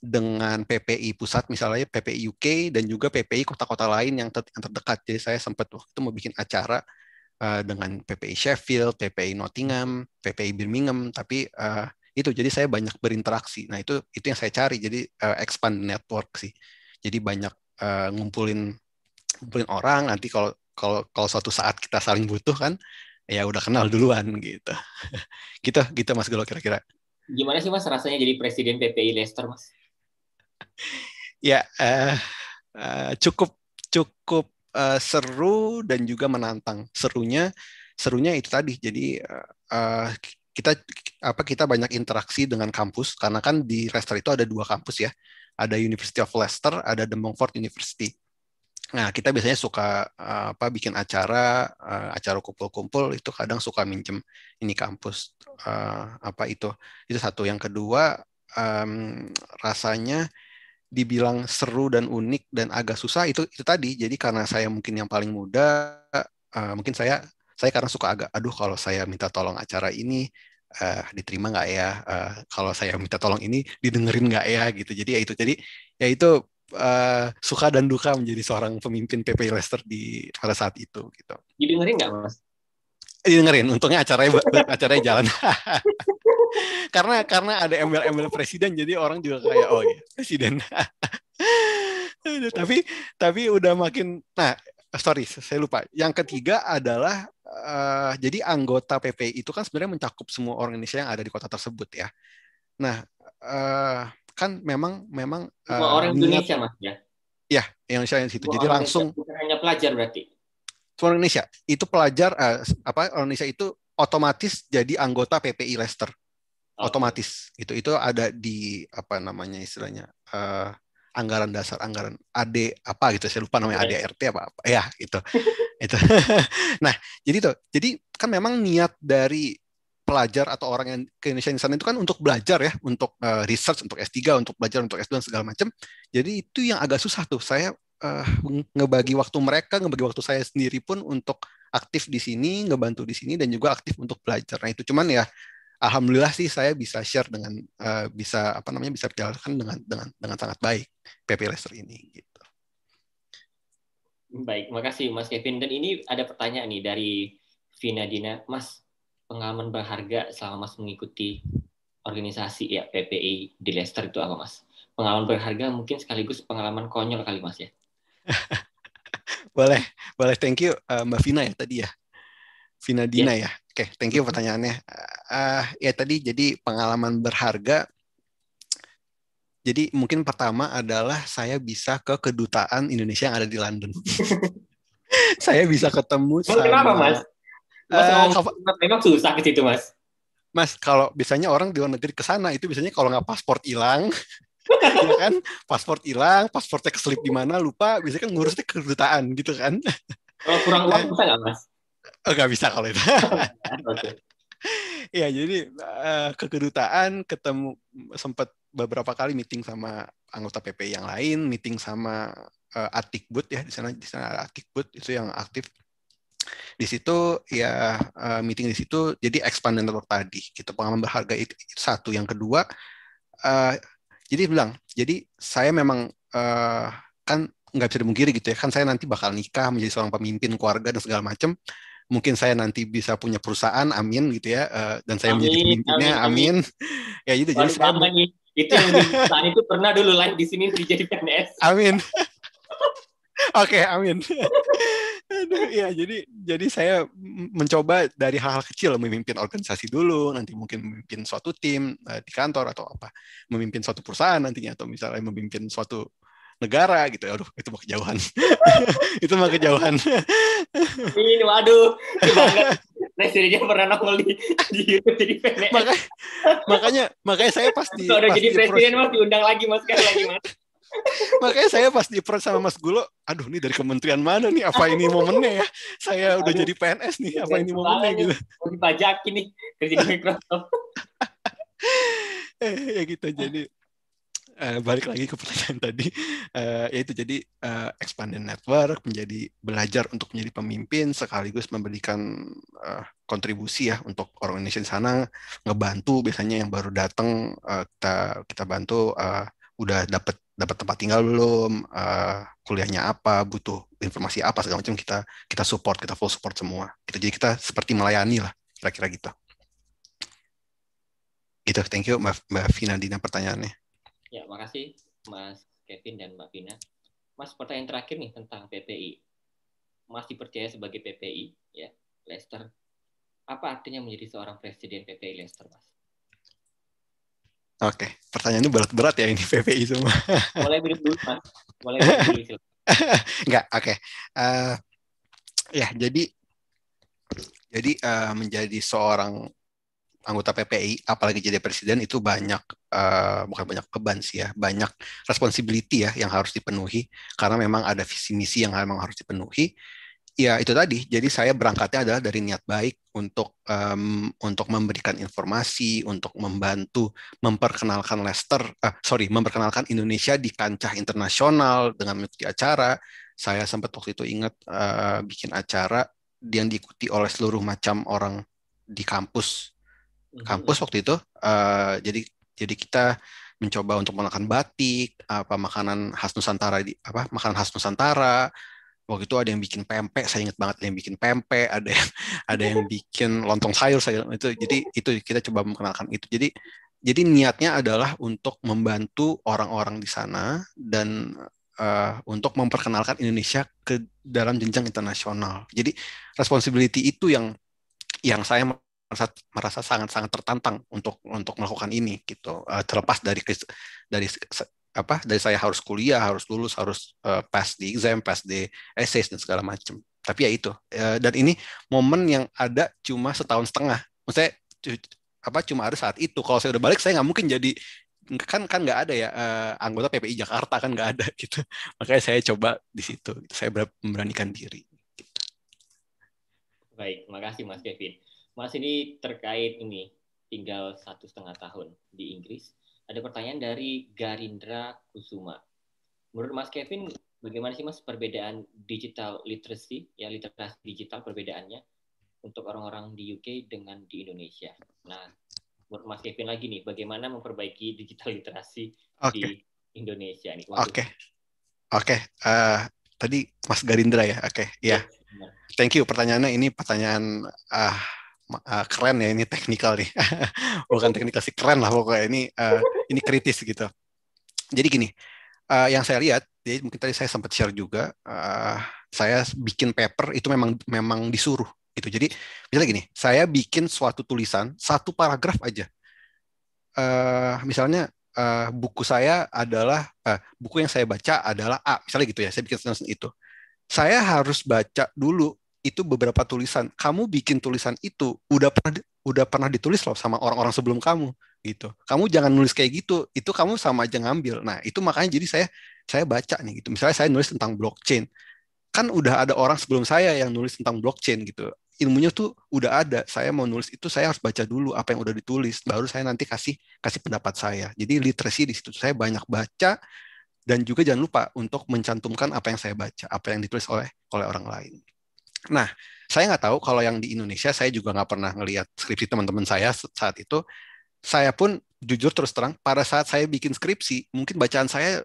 dengan PPI pusat misalnya PPI UK dan juga PPI kota-kota lain yang, ter yang terdekat. Jadi saya sempat waktu itu mau bikin acara uh, dengan PPI Sheffield, PPI Nottingham, PPI Birmingham, tapi uh, itu jadi saya banyak berinteraksi. Nah itu itu yang saya cari. Jadi uh, expand network sih. Jadi banyak uh, ngumpulin ngumpulin orang. Nanti kalau kalau kalau suatu saat kita saling butuh kan, ya udah kenal duluan gitu. gitu gitu Mas Gelo kira-kira. Gimana sih Mas rasanya jadi presiden PPI Leicester Mas? ya uh, uh, cukup cukup uh, seru dan juga menantang. Serunya serunya itu tadi. Jadi uh, kita apa kita banyak interaksi dengan kampus karena kan di Leicester itu ada dua kampus ya. Ada University of Leicester, ada The Montfort University. Nah, kita biasanya suka uh, apa bikin acara uh, acara kumpul-kumpul itu kadang suka minjem ini kampus uh, apa itu. Itu satu. Yang kedua um, rasanya dibilang seru dan unik dan agak susah itu itu tadi. Jadi karena saya mungkin yang paling muda, uh, mungkin saya saya karena suka agak aduh kalau saya minta tolong acara ini uh, diterima nggak ya? Uh, kalau saya minta tolong ini didengerin nggak ya? Gitu. Jadi ya itu jadi ya itu uh, suka dan duka menjadi seorang pemimpin PP Leicester di pada saat itu gitu. Didengerin nggak mas? Iya, dengerin untungnya acaranya acaranya jalan karena karena ada embel-embel presiden jadi orang juga kayak oh iya presiden tapi tapi udah makin nah sorry saya lupa yang ketiga adalah uh, jadi anggota PP itu kan sebenarnya mencakup semua orang Indonesia yang ada di kota tersebut ya nah uh, kan memang memang semua orang eh, Indonesia mas ya ya yang yang situ jadi langsung bukan hanya pelajar berarti orang Indonesia itu pelajar uh, apa Indonesia itu otomatis jadi anggota PPI Leicester oh. otomatis itu itu ada di apa namanya istilahnya uh, anggaran dasar anggaran AD apa gitu saya lupa namanya okay. ADRT apa apa ya gitu itu nah jadi tuh jadi kan memang niat dari pelajar atau orang yang ke Indonesia di sana itu kan untuk belajar ya untuk uh, research untuk S3 untuk belajar untuk S2 dan segala macam jadi itu yang agak susah tuh saya uh, ngebagi waktu mereka, ngebagi waktu saya sendiri pun untuk aktif di sini, ngebantu di sini dan juga aktif untuk belajar. Nah, itu cuman ya alhamdulillah sih saya bisa share dengan uh, bisa apa namanya bisa berjalan dengan dengan dengan sangat baik PP Lester ini gitu. Baik, makasih Mas Kevin. Dan ini ada pertanyaan nih dari Vina Dina, Mas pengalaman berharga selama Mas mengikuti organisasi ya PPI di Leicester itu apa Mas? Pengalaman berharga mungkin sekaligus pengalaman konyol kali Mas ya? boleh, boleh. Thank you uh, Mbak Vina ya tadi ya. Vina Dina yeah. ya. Oke, okay, thank you pertanyaannya. Uh, ya tadi jadi pengalaman berharga. Jadi mungkin pertama adalah saya bisa ke kedutaan Indonesia yang ada di London. saya bisa ketemu sama. Kenapa mas? Mas uh, susah ke mas. Mas kalau biasanya orang di luar negeri ke sana itu biasanya kalau nggak paspor hilang, ya kan paspor hilang paspornya keselip di mana lupa biasanya kan ngurusnya kedutaan gitu kan kalau kurang uang bisa nggak mas oh, nggak bisa kalau itu okay. ya jadi eh, ke kedutaan ketemu sempat beberapa kali meeting sama anggota PP yang lain meeting sama uh, eh, Atikbud ya di sana di sana ada Atikbud itu yang aktif di situ ya eh, meeting di situ jadi expand network tadi gitu pengalaman berharga itu, itu satu yang kedua uh, jadi bilang, jadi saya memang uh, kan nggak bisa dimungkiri gitu ya, kan saya nanti bakal nikah menjadi seorang pemimpin keluarga dan segala macam. Mungkin saya nanti bisa punya perusahaan, amin gitu ya, uh, dan saya amin, menjadi pemimpinnya, amin. amin. ya gitu. jadi saya, itu yang itu pernah dulu live di sini jadi PNS. Amin. Oke, amin. Aduh, ya jadi jadi saya mencoba dari hal-hal kecil memimpin organisasi dulu, nanti mungkin memimpin suatu tim uh, di kantor atau apa, memimpin suatu perusahaan nantinya atau misalnya memimpin suatu negara gitu. ya Aduh, itu mah kejauhan. itu mah kejauhan. Ini waduh, Presidennya pernah nongol di, di YouTube jadi PNS. Makanya, makanya, makanya saya pasti. Kalau jadi presiden mas diundang lagi mas sekali lagi mas. Makanya saya pas di sama Mas Gulo, aduh ini dari kementerian mana nih? Apa ini momennya ya? Saya aduh, udah jadi PNS nih, apa ini iya, momennya nih, gitu. Mau dipajakin ini kerja di Microsoft. eh, ya gitu jadi eh, balik lagi ke pertanyaan tadi eh, yaitu jadi eh, expand network menjadi belajar untuk menjadi pemimpin sekaligus memberikan eh, kontribusi ya untuk orang Indonesia di sana ngebantu biasanya yang baru datang eh, kita kita bantu eh, udah dapat dapat tempat tinggal belum, uh, kuliahnya apa, butuh informasi apa segala macam kita kita support, kita full support semua. Gitu. Jadi kita seperti melayani lah kira-kira gitu. Gitu, thank you Mbak, Mbak Vina Dina pertanyaannya. Ya, makasih Mas Kevin dan Mbak Vina. Mas pertanyaan terakhir nih tentang PPI. Mas dipercaya sebagai PPI ya, Leicester. Apa artinya menjadi seorang presiden PPI Leicester, Mas? Oke, pertanyaan itu berat-berat ya ini PPI semua. Boleh beri dulu, Pak. Boleh beri dulu. Enggak, oke. Okay. Uh, eh, ya, jadi jadi uh, menjadi seorang anggota PPI, apalagi jadi presiden itu banyak uh, bukan banyak beban sih ya, banyak responsibility ya yang harus dipenuhi karena memang ada visi misi yang memang harus dipenuhi ya itu tadi. Jadi saya berangkatnya adalah dari niat baik untuk um, untuk memberikan informasi, untuk membantu memperkenalkan Leicester, uh, sorry, memperkenalkan Indonesia di kancah internasional dengan mengikuti acara. Saya sempat waktu itu ingat uh, bikin acara yang diikuti oleh seluruh macam orang di kampus. Mhm. Kampus waktu itu, uh, jadi jadi kita mencoba untuk melakukan batik, apa makanan khas Nusantara di apa makanan khas Nusantara, waktu itu ada yang bikin pempek saya ingat banget ada yang bikin pempek ada yang ada yang bikin lontong sayur saya itu jadi itu kita coba mengenalkan itu jadi jadi niatnya adalah untuk membantu orang-orang di sana dan uh, untuk memperkenalkan Indonesia ke dalam jenjang internasional jadi responsibility itu yang yang saya merasa merasa sangat-sangat tertantang untuk untuk melakukan ini gitu uh, terlepas dari dari apa dari saya harus kuliah harus lulus harus uh, eh, pass di exam pass di essays dan segala macam tapi ya itu uh, dan ini momen yang ada cuma setahun setengah maksudnya apa cuma ada saat itu kalau saya udah balik saya nggak mungkin jadi kan kan nggak ada ya uh, anggota PPI Jakarta kan nggak ada gitu makanya saya coba di situ gitu. saya memberanikan diri gitu. baik kasih Mas Kevin Mas ini terkait ini tinggal satu setengah tahun di Inggris ada pertanyaan dari Garindra Kusuma. Menurut Mas Kevin, bagaimana sih Mas perbedaan digital literacy, ya literasi digital perbedaannya untuk orang-orang di UK dengan di Indonesia? Nah, menurut Mas Kevin lagi nih, bagaimana memperbaiki digital literasi okay. di Indonesia nih? Oke, oke. Okay. Okay. Uh, eh, tadi Mas Garindra ya, oke, okay. ya. Yeah. Iya, Thank you. Pertanyaannya ini pertanyaan uh, uh, keren ya ini teknikal nih bukan teknikal sih keren lah pokoknya ini uh, ini kritis gitu jadi gini uh, yang saya lihat jadi mungkin tadi saya sempat share juga uh, saya bikin paper itu memang memang disuruh gitu jadi misalnya gini saya bikin suatu tulisan satu paragraf aja uh, misalnya uh, buku saya adalah uh, buku yang saya baca adalah A misalnya gitu ya saya bikin tulisan itu saya harus baca dulu itu beberapa tulisan. Kamu bikin tulisan itu udah pernah udah pernah ditulis loh sama orang-orang sebelum kamu gitu. Kamu jangan nulis kayak gitu. Itu kamu sama aja ngambil. Nah, itu makanya jadi saya saya baca nih gitu. Misalnya saya nulis tentang blockchain. Kan udah ada orang sebelum saya yang nulis tentang blockchain gitu. Ilmunya tuh udah ada. Saya mau nulis itu saya harus baca dulu apa yang udah ditulis, baru saya nanti kasih kasih pendapat saya. Jadi literasi di situ saya banyak baca dan juga jangan lupa untuk mencantumkan apa yang saya baca, apa yang ditulis oleh oleh orang lain. Nah, saya nggak tahu kalau yang di Indonesia, saya juga nggak pernah ngelihat skripsi teman-teman saya saat itu. Saya pun jujur terus terang, pada saat saya bikin skripsi, mungkin bacaan saya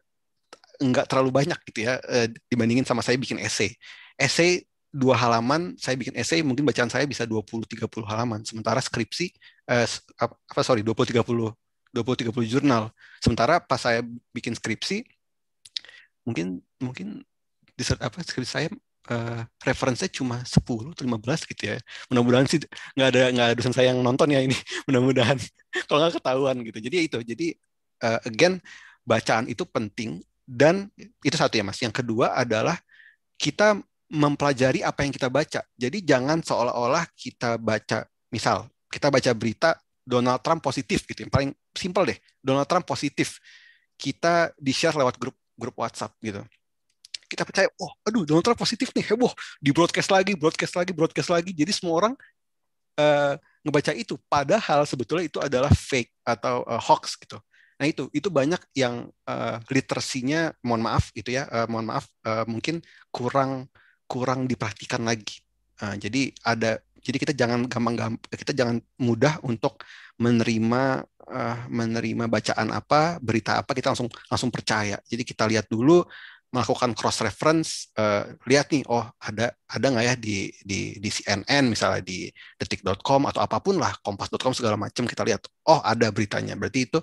nggak terlalu banyak gitu ya eh, dibandingin sama saya bikin esai. Esai dua halaman, saya bikin esai mungkin bacaan saya bisa 20-30 halaman. Sementara skripsi, eh, apa sorry, 20-30 20-30 jurnal. Sementara pas saya bikin skripsi, mungkin mungkin apa skripsi saya uh, eh, referensinya cuma 10 atau 15 gitu ya. Mudah-mudahan sih nggak ada nggak ada dosen saya yang nonton ya ini. Mudah-mudahan kalau nggak ketahuan gitu. Jadi ya itu. Jadi uh, again bacaan itu penting dan itu satu ya Mas. Yang kedua adalah kita mempelajari apa yang kita baca. Jadi jangan seolah-olah kita baca misal kita baca berita Donald Trump positif gitu. Yang paling simpel deh. Donald Trump positif. Kita di-share lewat grup grup WhatsApp gitu kita percaya, oh, aduh Donald Trump positif nih, heboh, di broadcast lagi, broadcast lagi, broadcast lagi. Jadi semua orang uh, ngebaca itu, padahal sebetulnya itu adalah fake atau uh, hoax gitu. Nah itu, itu banyak yang uh, eh, literasinya, mohon maaf itu ya, uh, mohon maaf, uh, mungkin kurang kurang diperhatikan lagi. Uh, jadi ada, jadi kita jangan gampang-gampang, kita jangan mudah untuk menerima uh, menerima bacaan apa, berita apa, kita langsung langsung percaya. Jadi kita lihat dulu melakukan cross reference uh, eh, lihat nih oh ada ada nggak ya di di di CNN misalnya di detik.com atau apapun lah kompas.com segala macam kita lihat oh ada beritanya berarti itu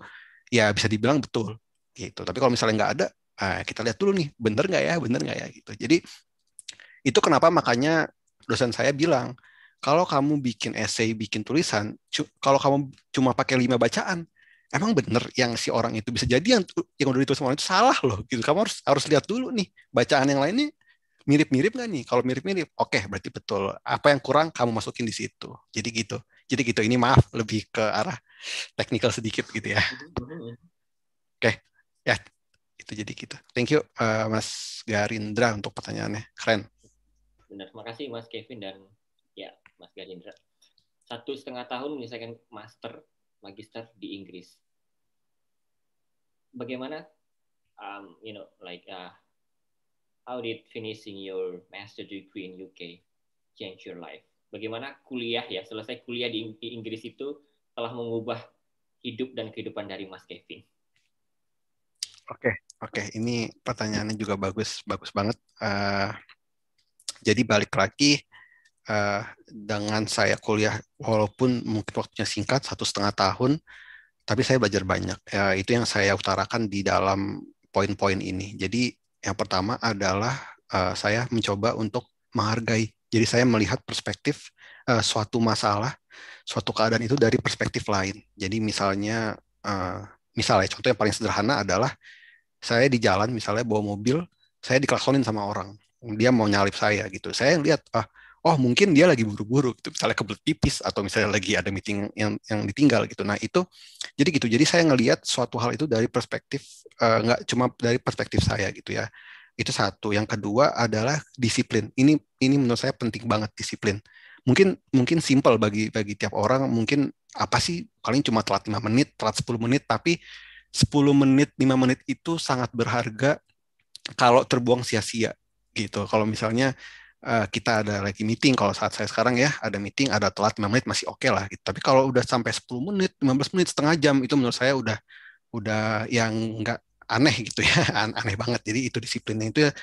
ya bisa dibilang betul gitu tapi kalau misalnya nggak ada uh, kita lihat dulu nih bener nggak ya bener nggak ya gitu jadi itu kenapa makanya dosen saya bilang kalau kamu bikin essay bikin tulisan kalau kamu cuma pakai lima bacaan emang bener yang si orang itu bisa jadi yang yang udah ditulis orang itu salah loh gitu kamu harus harus lihat dulu nih bacaan yang lainnya mirip-mirip nggak nih kalau mirip-mirip oke okay, berarti betul apa yang kurang kamu masukin di situ jadi gitu jadi gitu ini maaf lebih ke arah teknikal sedikit gitu ya, iya, ya. oke okay. ya itu jadi gitu thank you uh, mas Garindra untuk pertanyaannya keren benar Terima kasih mas Kevin dan ya mas Garindra satu setengah tahun menyelesaikan master magister di Inggris. Bagaimana, um, you know, like uh, how did finishing your master degree in UK change your life? Bagaimana kuliah ya selesai kuliah di, di Inggris itu telah mengubah hidup dan kehidupan dari Mas Kevin? Oke, okay, oke. Okay. Ini pertanyaannya juga bagus, bagus banget. Uh, jadi balik lagi uh, dengan saya kuliah walaupun mungkin waktunya singkat satu setengah tahun, tapi saya belajar banyak. Uh, itu yang saya utarakan di dalam poin-poin ini. Jadi yang pertama adalah uh, saya mencoba untuk menghargai. Jadi saya melihat perspektif uh, suatu masalah, suatu keadaan itu dari perspektif lain. Jadi misalnya, uh, misalnya contoh yang paling sederhana adalah saya di jalan misalnya bawa mobil, saya diklaksonin sama orang, dia mau nyalip saya gitu. Saya lihat ah oh mungkin dia lagi buru-buru gitu misalnya kebelet pipis atau misalnya lagi ada meeting yang yang ditinggal gitu nah itu jadi gitu jadi saya ngelihat suatu hal itu dari perspektif eh, nggak uh, cuma dari perspektif saya gitu ya itu satu yang kedua adalah disiplin ini ini menurut saya penting banget disiplin mungkin mungkin simpel bagi bagi tiap orang mungkin apa sih paling cuma telat lima menit telat 10 menit tapi 10 menit 5 menit itu sangat berharga kalau terbuang sia-sia gitu kalau misalnya Eh, kita ada lagi meeting kalau saat saya sekarang ya ada meeting ada telat 5 menit masih oke okay lah gitu. tapi kalau udah sampai 10 menit 15 menit setengah jam itu menurut saya udah udah yang nggak aneh gitu ya aneh banget jadi itu disiplinnya itu ya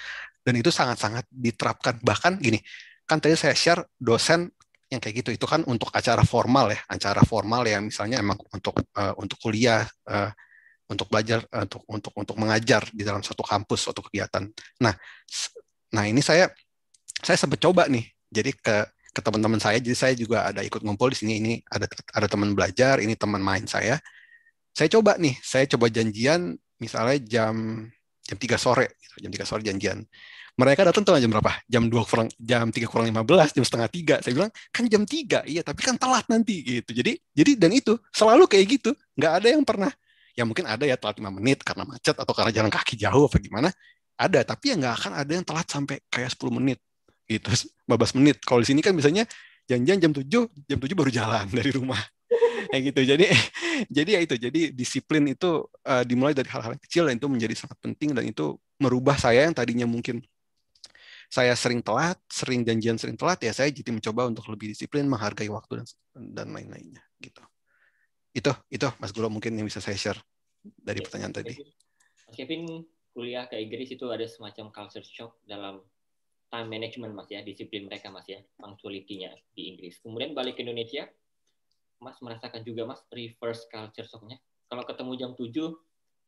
dan itu sangat-sangat diterapkan bahkan gini kan tadi saya share dosen yang kayak gitu itu kan untuk acara formal ya acara formal ya misalnya emang untuk uh, untuk kuliah uh, untuk belajar uh, untuk untuk untuk mengajar di dalam satu kampus suatu kegiatan nah nah ini saya saya sempat coba nih jadi ke ke teman-teman saya jadi saya juga ada ikut ngumpul di sini ini ada ada teman belajar ini teman main saya saya coba nih saya coba janjian misalnya jam jam 3 sore gitu, jam tiga sore janjian mereka datang tuh jam berapa jam dua kurang jam tiga kurang lima belas jam setengah tiga saya bilang kan jam tiga iya tapi kan telat nanti gitu jadi jadi dan itu selalu kayak gitu nggak ada yang pernah ya mungkin ada ya telat lima menit karena macet atau karena jalan kaki jauh apa gimana ada tapi ya nggak akan ada yang telat sampai kayak 10 menit itu iya, 15 menit kalau di sini kan biasanya janjian jam 7 jam 7 baru jalan dari rumah Ya gitu jadi jadi ya itu jadi disiplin itu uh, dimulai dari hal-hal kecil dan itu menjadi sangat penting dan itu merubah saya yang tadinya mungkin saya sering telat sering janjian sering telat ya saya jadi mencoba untuk lebih disiplin menghargai waktu dan dan lain-lainnya gitu itu itu Mas Gulo mungkin yang bisa saya share dari pertanyaan tadi Mas Kevin kuliah ke Inggris itu ada semacam culture shock dalam time management mas ya disiplin mereka mas ya punctuality-nya di Inggris kemudian balik ke Indonesia mas merasakan juga mas reverse culture shock-nya kalau ketemu jam 7 oke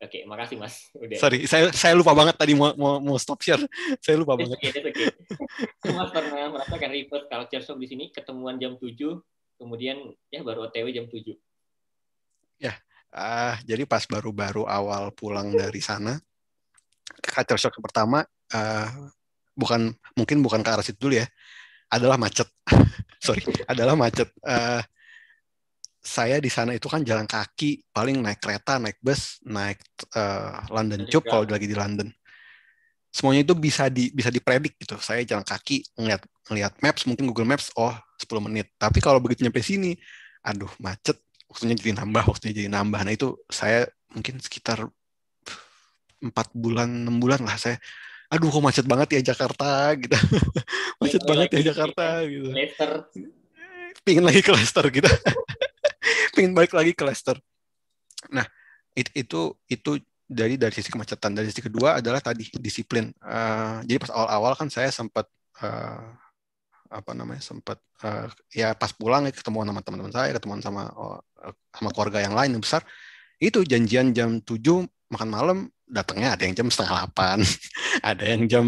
okay, makasih mas udah sorry saya saya lupa banget tadi mau mau, mau stop share saya lupa banget okay, okay. mas pernah merasakan reverse culture shock di sini ketemuan jam 7 kemudian ya baru OTW jam 7 ya yeah. Uh, jadi pas baru-baru awal pulang dari sana, culture shock pertama, uh, bukan mungkin bukan ke arah situ dulu ya adalah macet sorry adalah macet uh, saya di sana itu kan jalan kaki paling naik kereta naik bus naik uh, London Tube kalau lagi di London semuanya itu bisa di bisa dipredik gitu saya jalan kaki ngeliat ngeliat maps mungkin Google Maps oh 10 menit tapi kalau begitu nyampe sini aduh macet waktunya jadi nambah waktunya jadi nambah nah itu saya mungkin sekitar empat bulan enam bulan lah saya aduh kok macet banget ya Jakarta gitu macet Pingin iya, banget ya iya, Jakarta iya. gitu Leicester. pingin lagi ke Leicester gitu pingin balik lagi ke nah itu itu itu dari dari sisi kemacetan dari sisi kedua adalah tadi disiplin uh, jadi pas awal-awal kan saya sempat uh, eh, apa namanya sempat uh, eh, ya pas pulang ya ketemu sama teman-teman saya ketemu sama oh, sama keluarga yang lain yang besar itu janjian jam 7 makan malam datangnya ada yang jam setengah delapan, ada yang jam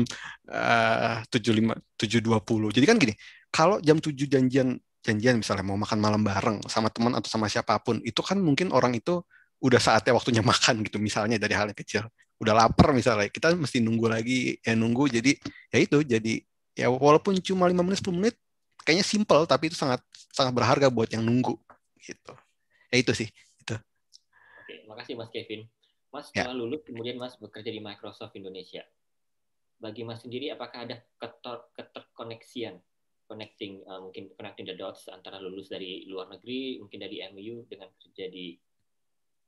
eh, tujuh lima tujuh dua puluh. Jadi kan gini, kalau jam tujuh janjian janjian misalnya mau makan malam bareng sama teman atau sama siapapun, itu kan mungkin orang itu udah saatnya waktunya makan gitu misalnya dari hal yang kecil. Udah lapar misalnya, kita mesti nunggu lagi ya nunggu. Jadi ya itu jadi ya walaupun cuma lima menit sepuluh menit kayaknya simple tapi itu sangat sangat berharga buat yang nunggu gitu. Ya itu sih itu. Oke, makasih Mas Kevin. Mas setelah ya. lulus kemudian Mas bekerja di Microsoft Indonesia. Bagi Mas sendiri apakah ada keter keterkoneksian connecting uh, mungkin connecting the dots antara lulus dari luar negeri mungkin dari MU dengan kerja di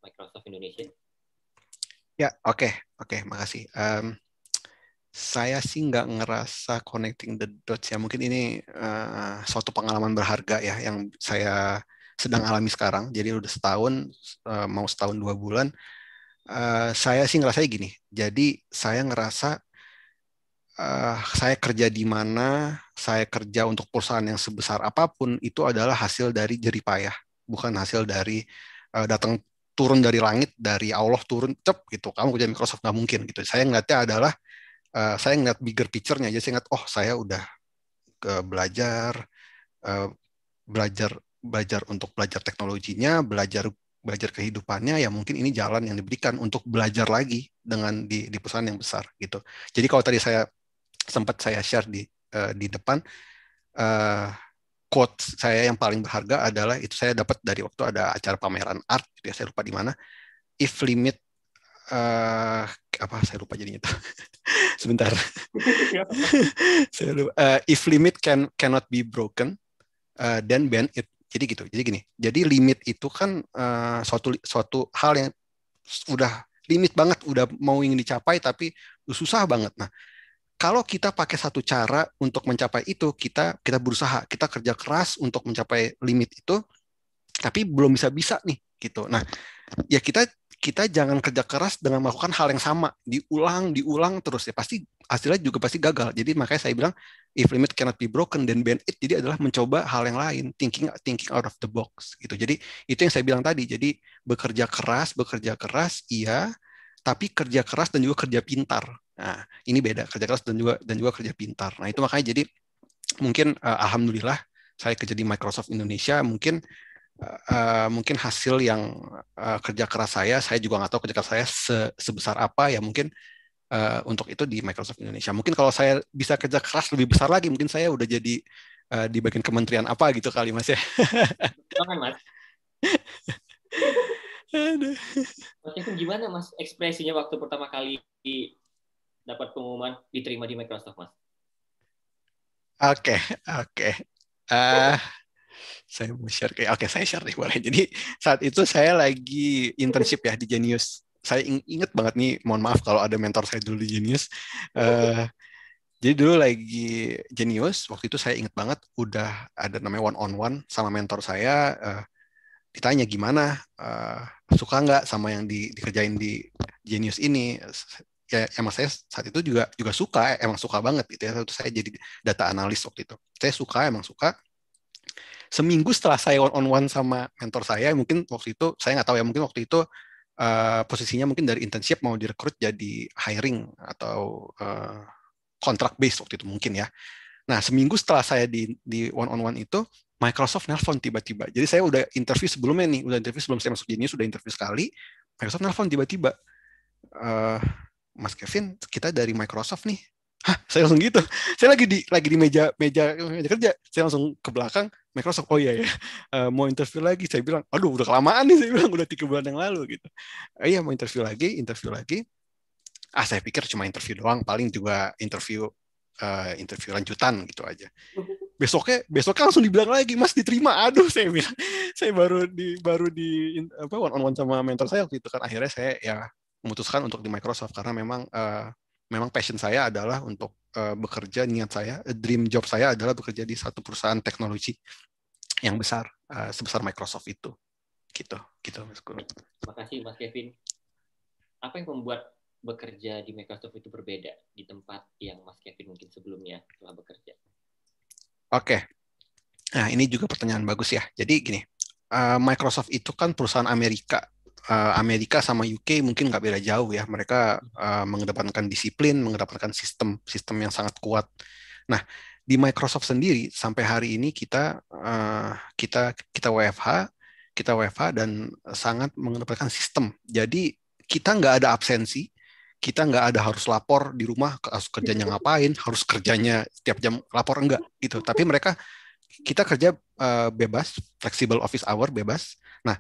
Microsoft Indonesia? Ya, oke, okay, oke, okay, makasih. Um, saya sih nggak ngerasa connecting the dots ya. Mungkin ini uh, suatu pengalaman berharga ya yang saya sedang alami sekarang. Jadi udah setahun, uh, mau setahun dua bulan, Eh, saya sih ngerasa gini. Jadi saya ngerasa uh, saya kerja di mana, saya kerja untuk perusahaan yang sebesar apapun itu adalah hasil dari jerih payah, bukan hasil dari uh, datang turun dari langit dari Allah turun cep gitu. Kamu kerja Microsoft nggak mungkin gitu. Saya ngeliatnya adalah uh, saya ngeliat bigger picture-nya aja. Saya ngeliat oh saya udah ke belajar uh, belajar belajar untuk belajar teknologinya, belajar belajar kehidupannya ya mungkin ini jalan yang diberikan untuk belajar lagi dengan di, di perusahaan yang besar gitu. Jadi kalau tadi saya sempat saya share di uh, di depan uh, eh, quote saya yang paling berharga adalah itu saya dapat dari waktu ada acara pameran art gitu ya saya lupa di mana if limit uh, apa saya lupa jadinya itu sebentar saya lupa. Uh, if limit can cannot be broken uh, then bend it jadi gitu. Jadi gini. Jadi limit itu kan uh, suatu suatu hal yang udah limit banget, udah mau ingin dicapai tapi susah banget. Nah, kalau kita pakai satu cara untuk mencapai itu, kita kita berusaha, kita kerja keras untuk mencapai limit itu, tapi belum bisa bisa nih gitu. Nah, ya kita kita jangan kerja keras dengan melakukan hal yang sama, diulang, diulang terus ya pasti hasilnya juga pasti gagal. Jadi makanya saya bilang if limit cannot be broken then bend it. Jadi adalah mencoba hal yang lain, thinking thinking out of the box gitu. Jadi itu yang saya bilang tadi. Jadi bekerja keras, bekerja keras iya, tapi kerja keras dan juga kerja pintar. Nah, ini beda kerja keras dan juga dan juga kerja pintar. Nah, itu makanya jadi mungkin uh, alhamdulillah saya kerja di Microsoft Indonesia mungkin uh, mungkin hasil yang uh, kerja keras saya, saya juga nggak tahu kerja keras saya se sebesar apa ya mungkin uh, untuk itu di Microsoft Indonesia. Mungkin kalau saya bisa kerja keras lebih besar lagi, mungkin saya udah jadi uh, di bagian kementerian apa gitu kali mas ya. Jangan mas. mas itu gimana mas ekspresinya waktu pertama kali dapat pengumuman diterima di Microsoft mas? Oke okay, oke. Okay. Uh, saya mau share kayak eh, oke saya share nih boleh jadi saat itu saya lagi internship ya di Genius saya inget banget nih mohon maaf kalau ada mentor saya dulu di Genius uh, jadi dulu lagi Genius waktu itu saya inget banget udah ada namanya one on one sama mentor saya uh, ditanya gimana uh, suka nggak sama yang di, dikerjain di Genius ini ya emang saya saat itu juga juga suka emang suka banget gitu ya saya jadi data analis waktu itu saya suka emang suka seminggu setelah saya one on one sama mentor saya mungkin waktu itu saya nggak tahu ya mungkin waktu itu uh, posisinya mungkin dari internship mau direkrut jadi hiring atau uh, eh, based base waktu itu mungkin ya. Nah seminggu setelah saya di di one on one itu Microsoft nelpon tiba-tiba. Jadi saya udah interview sebelumnya nih, udah interview sebelum saya masuk jenius sudah interview sekali. Microsoft nelpon tiba-tiba. Uh, Mas Kevin, kita dari Microsoft nih Hah, saya langsung gitu. Saya lagi di lagi di meja meja meja kerja. Saya langsung ke belakang Microsoft. Oh iya ya, uh, mau interview lagi. Saya bilang, aduh udah kelamaan nih. Saya bilang udah tiga bulan yang lalu gitu. Uh, iya mau interview lagi, interview lagi. Ah saya pikir cuma interview doang. Paling juga interview uh, interview lanjutan gitu aja. Besoknya besoknya langsung dibilang lagi, Mas diterima. Aduh saya bilang, saya baru di baru di apa one on one sama mentor saya gitu kan akhirnya saya ya memutuskan untuk di Microsoft karena memang uh, memang passion saya adalah untuk uh, bekerja niat saya eh, dream job saya adalah bekerja di satu perusahaan teknologi yang besar uh, sebesar Microsoft itu gitu gitu mas Guru. Terima kasih Mas Kevin. Apa yang membuat bekerja di Microsoft itu berbeda di tempat yang Mas Kevin mungkin sebelumnya telah bekerja? Oke, okay. nah ini juga pertanyaan bagus ya. Jadi gini, Microsoft itu kan perusahaan Amerika uh, Amerika sama UK mungkin nggak beda jauh ya. Mereka uh, mengedepankan disiplin, mengedepankan sistem sistem yang sangat kuat. Nah, di Microsoft sendiri sampai hari ini kita uh, kita kita WFH, kita WFH dan sangat mengedepankan sistem. Jadi kita nggak ada absensi, kita nggak ada harus lapor di rumah harus kerjanya iya. ngapain, harus kerjanya setiap jam lapor enggak gitu. Tapi mereka kita kerja uh, bebas, flexible office hour bebas. Nah,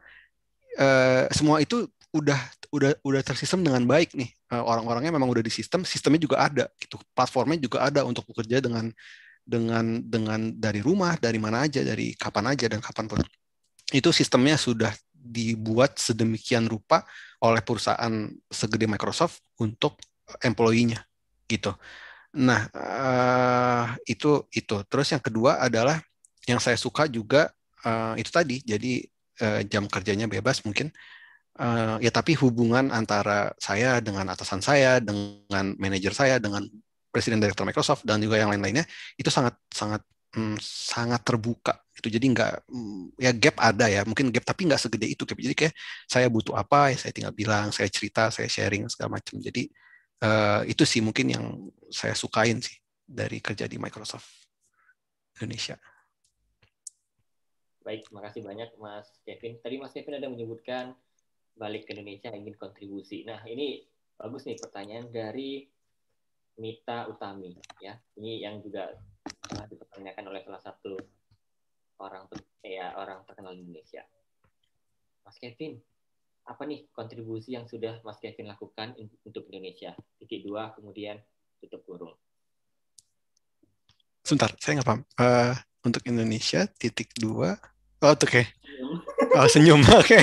Eh, semua itu udah udah udah tersistem dengan baik nih eh, orang-orangnya memang udah di sistem sistemnya juga ada gitu platformnya juga ada untuk bekerja dengan dengan dengan dari rumah dari mana aja dari kapan aja dan kapan pun itu sistemnya sudah dibuat sedemikian rupa oleh perusahaan segede Microsoft untuk employee-nya gitu nah uh, itu itu terus yang kedua adalah yang saya suka juga uh, itu tadi jadi Eh, jam kerjanya bebas mungkin uh, ya tapi hubungan antara saya dengan atasan saya dengan manajer saya dengan presiden direktur Microsoft dan juga yang lain-lainnya itu sangat sangat hmm, sangat terbuka itu jadi nggak mm, ya gap ada ya mungkin gap tapi nggak segede itu gap jadi kayak saya butuh apa ya saya tinggal bilang saya cerita saya sharing segala macam jadi uh, itu sih mungkin yang saya sukain sih dari kerja di Microsoft Indonesia. Baik, terima kasih banyak Mas Kevin. Tadi Mas Kevin ada menyebutkan balik ke Indonesia ingin kontribusi. Nah, ini bagus nih pertanyaan dari Mita Utami ya. Ini yang juga dipertanyakan oleh salah satu orang ya orang terkenal di Indonesia. Mas Kevin, apa nih kontribusi yang sudah Mas Kevin lakukan untuk Indonesia? Titik dua, kemudian tutup kurung. Sebentar, saya nggak paham. Uh, untuk Indonesia titik dua oh oke okay. oh senyum oke oke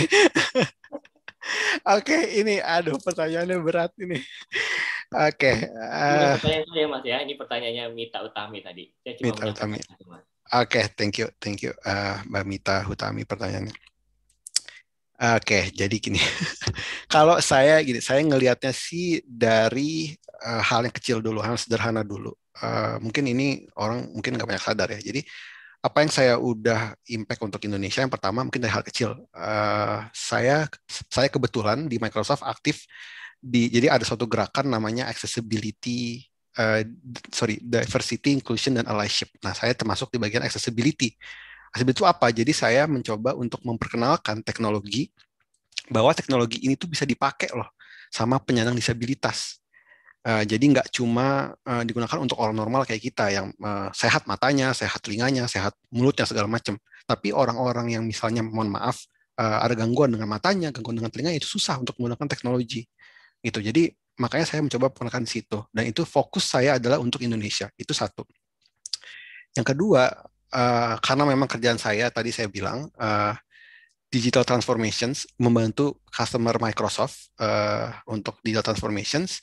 okay, ini aduh pertanyaannya berat ini oke okay, uh, eh. pertanyaan saya mas ya ini pertanyaannya Mita Utami tadi saya Mita Utami oke okay, thank you thank you uh, Mbak Mita Utami pertanyaannya Oke, okay, jadi gini, kalau saya gini, saya ngelihatnya sih dari uh, hal yang kecil dulu, hal yang sederhana dulu uh, mungkin ini orang mungkin nggak banyak sadar ya. Jadi apa yang saya udah impact untuk Indonesia yang pertama mungkin dari hal kecil. Uh, saya saya kebetulan di Microsoft aktif di jadi ada suatu gerakan namanya accessibility uh, sorry diversity inclusion dan allyship. Nah, saya termasuk di bagian accessibility. Accessibility itu apa? Jadi saya mencoba untuk memperkenalkan teknologi bahwa teknologi ini tuh bisa dipakai loh sama penyandang disabilitas. Eh, jadi nggak cuma uh, digunakan untuk orang normal kayak kita yang uh, sehat matanya, sehat telinganya, sehat mulutnya segala macam. Tapi orang-orang yang misalnya mohon maaf uh, ada gangguan dengan matanya, gangguan dengan telinga itu susah untuk menggunakan teknologi. Gitu. Jadi makanya saya mencoba menggunakan situ dan itu fokus saya adalah untuk Indonesia. Itu satu. Yang kedua, uh, karena memang kerjaan saya tadi saya bilang uh, digital transformations membantu customer Microsoft uh, untuk digital transformations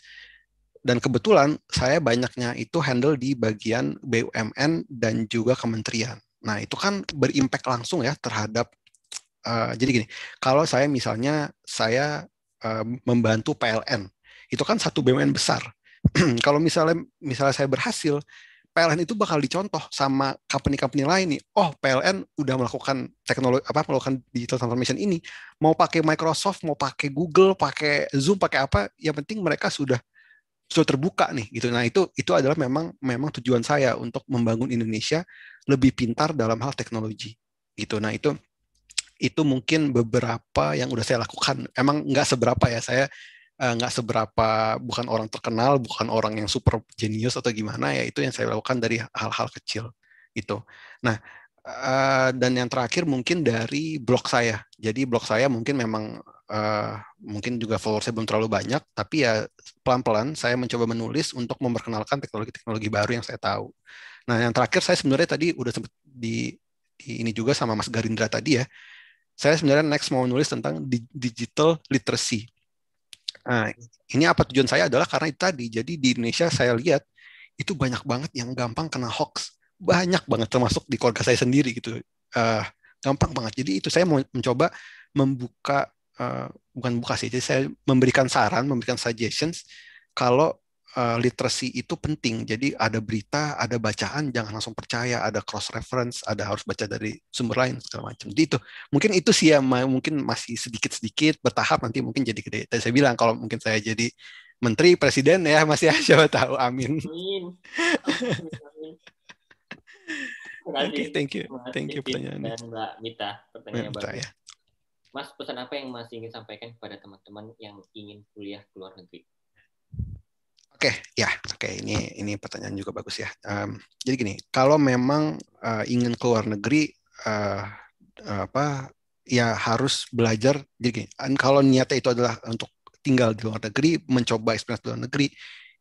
dan kebetulan saya banyaknya itu handle di bagian BUMN dan juga kementerian. Nah, itu kan berimpact langsung ya terhadap uh, jadi gini, kalau saya misalnya saya uh, membantu PLN, itu kan satu BUMN besar. kalau misalnya misalnya saya berhasil, PLN itu bakal dicontoh sama company-company lain nih. Oh, PLN udah melakukan teknologi apa melakukan digital transformation ini, mau pakai Microsoft, mau pakai Google, pakai Zoom, pakai apa, yang penting mereka sudah sudah terbuka nih gitu. Nah, itu itu adalah memang memang tujuan saya untuk membangun Indonesia lebih pintar dalam hal teknologi. Gitu. Nah, itu itu mungkin beberapa yang udah saya lakukan. Emang nggak seberapa ya saya eh, nggak uh, seberapa bukan orang terkenal, bukan orang yang super genius atau gimana ya itu yang saya lakukan dari hal-hal kecil itu. Nah uh, dan yang terakhir mungkin dari blog saya. Jadi blog saya mungkin memang uh, mungkin juga followersnya belum terlalu banyak, tapi ya pelan-pelan saya mencoba menulis untuk memperkenalkan teknologi-teknologi baru yang saya tahu. Nah, yang terakhir saya sebenarnya tadi udah sempat di, di ini juga sama Mas Garindra tadi ya. Saya sebenarnya next mau nulis tentang digital literacy. Nah, ini apa tujuan saya adalah karena itu tadi. Jadi di Indonesia saya lihat itu banyak banget yang gampang kena hoax, banyak banget termasuk di keluarga saya sendiri gitu. Uh, gampang banget. Jadi itu saya mau mencoba membuka uh, bukan buka sih, jadi saya memberikan saran, memberikan suggestions kalau uh, literasi itu penting. Jadi ada berita, ada bacaan, jangan langsung percaya, ada cross reference, ada harus baca dari sumber lain segala macam. Jadi itu mungkin itu sih yang mungkin masih sedikit-sedikit bertahap nanti mungkin jadi gede. Tadi saya bilang kalau mungkin saya jadi menteri, presiden ya masih ya, siapa tahu. Amin. Amin. Oke, okay, thank you. Thank you pertanyaannya. Dan Mbak Mita, Mbak Mita, Ya. Mas, pesan apa yang masih ingin sampaikan kepada teman-teman yang ingin kuliah ke luar negeri? Oke, okay, ya, oke. Okay. Ini ini pertanyaan juga bagus ya. Um, jadi gini, kalau memang uh, ingin ke luar negeri, uh, apa ya harus belajar. Jadi gini, kalau niatnya itu adalah untuk tinggal di luar negeri, mencoba experience di luar negeri,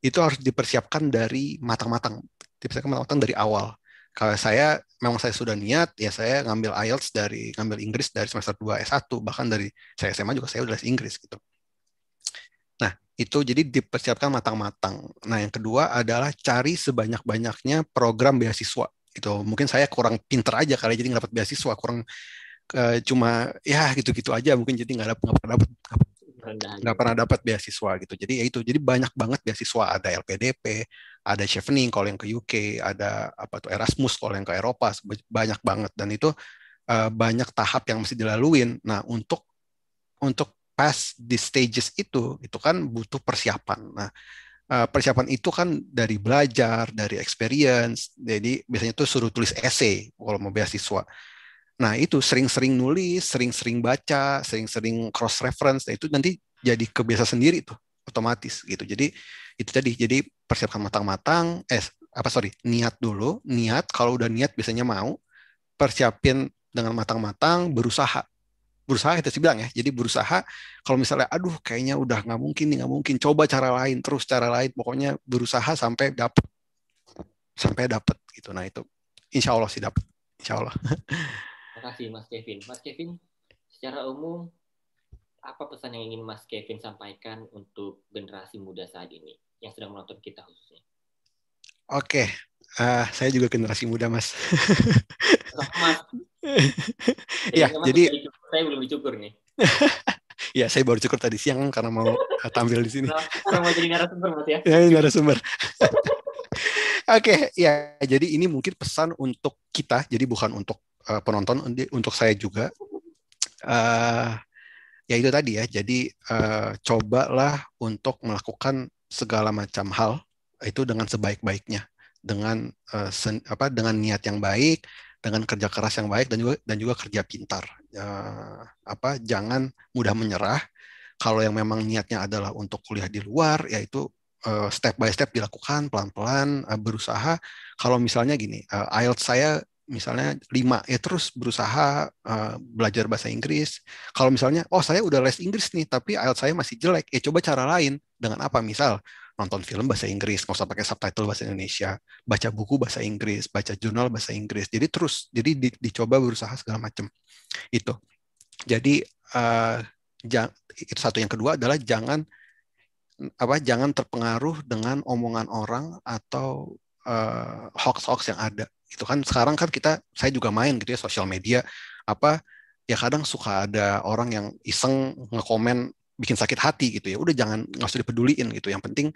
itu harus dipersiapkan dari matang-matang. Dipersiapkan matang-matang dari awal. Kalau saya memang saya sudah niat ya saya ngambil IELTS dari ngambil Inggris dari semester 2 S1 bahkan dari saya SMA juga saya udah les Inggris gitu. Nah, itu jadi dipersiapkan matang-matang. Nah, yang kedua adalah cari sebanyak-banyaknya program beasiswa. Itu mungkin saya kurang pinter aja kali ya, jadi nggak dapat beasiswa, kurang uh, cuma ya gitu-gitu aja mungkin jadi nggak dapat nggak dapat nggak pernah dapat beasiswa gitu. Jadi ya itu jadi banyak banget beasiswa ada LPDP, ada chevening kalau yang ke UK, ada apa tuh Erasmus kalau yang ke Eropa, banyak banget dan itu eh, banyak tahap yang mesti dilaluin. Nah, untuk untuk pass di stages itu itu kan butuh persiapan. Nah, eh, persiapan itu kan dari belajar, dari experience. Jadi biasanya tuh suruh tulis essay kalau mau beasiswa. Nah, itu sering-sering nulis, sering-sering baca, sering-sering cross reference. Nah, itu nanti jadi kebiasa sendiri tuh otomatis gitu. Jadi itu tadi jadi persiapkan matang-matang eh apa sorry niat dulu niat kalau udah niat biasanya mau persiapin dengan matang-matang berusaha berusaha itu sih bilang ya jadi berusaha kalau misalnya aduh kayaknya udah nggak mungkin nih nggak mungkin coba cara lain terus cara lain pokoknya berusaha sampai dapet sampai dapet gitu nah itu insya Allah sih dapet insya Allah terima kasih Mas Kevin Mas Kevin secara umum apa pesan yang ingin Mas Kevin sampaikan untuk generasi muda saat ini yang sedang menonton kita khususnya? Oke, okay. uh, eh, saya juga generasi muda, Mas. Mas. ya, iya, jadi saya belum dicukur nih. ya, saya baru cukur tadi siang karena mau eh, tampil di sini. Karena mau jadi narasumber, Mas ya. Ya, narasumber. Oke, okay, ya. Jadi ini mungkin pesan untuk kita, jadi bukan untuk eh, penonton, untuk saya juga ya itu tadi ya jadi uh, cobalah untuk melakukan segala macam hal itu dengan sebaik-baiknya dengan uh, sen, apa dengan niat yang baik dengan kerja keras yang baik dan juga dan juga kerja pintar uh, apa jangan mudah menyerah kalau yang memang niatnya adalah untuk kuliah di luar yaitu uh, step by step dilakukan pelan-pelan uh, berusaha kalau misalnya gini uh, IELTS saya misalnya lima, ya terus berusaha uh, belajar bahasa Inggris. Kalau misalnya oh saya udah les Inggris nih tapi IELTS saya masih jelek, ya coba cara lain dengan apa misal nonton film bahasa Inggris, nggak usah pakai subtitle bahasa Indonesia, baca buku bahasa Inggris, baca jurnal bahasa Inggris. Jadi terus jadi di, dicoba berusaha segala macam. Itu. Jadi uh, jang, itu satu yang kedua adalah jangan apa jangan terpengaruh dengan omongan orang atau uh, eh, hoax -hoax yang ada itu kan sekarang kan kita saya juga main gitu ya sosial media apa ya kadang suka ada orang yang iseng ngekomen bikin sakit hati gitu ya udah jangan nggak usah dipeduliin gitu yang penting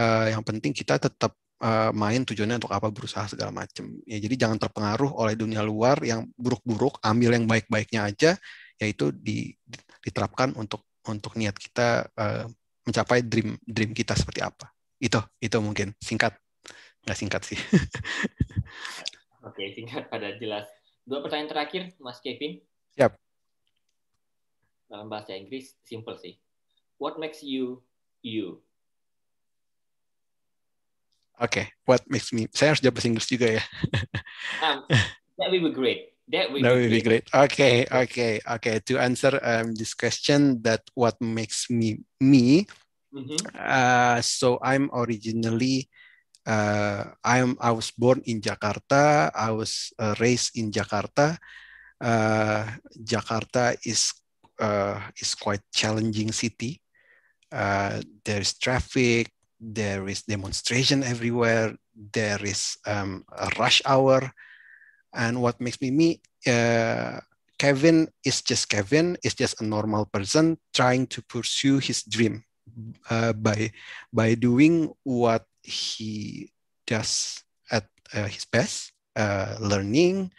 uh, yang penting kita tetap uh, eh, main tujuannya untuk apa berusaha segala macam ya jadi jangan terpengaruh oleh dunia luar yang buruk-buruk ambil yang baik-baiknya aja yaitu di, diterapkan untuk untuk niat kita uh, mencapai dream dream kita seperti apa itu itu mungkin singkat nggak singkat sih Oke, singkat pada jelas. Dua pertanyaan terakhir, Mas Kevin. Siap. Dalam bahasa Inggris, simple sih. What makes you you? Oke, okay. what makes me? Saya harus jawab bahasa Inggris juga ya. um, that would be great. That would, be, great. great. Okay, okay, okay. To answer um, this question, that what makes me me. Mm -hmm. uh, so I'm originally uh, I am I was born in Jakarta. I was uh, raised in Jakarta. Uh, Jakarta is uh, is quite challenging city. Uh, there is traffic. There is demonstration everywhere. There is um, a rush hour, and what makes me me. Uh, Kevin is just Kevin, is just a normal person trying to pursue his dream by by doing what he does at uh, his best, uh, learning,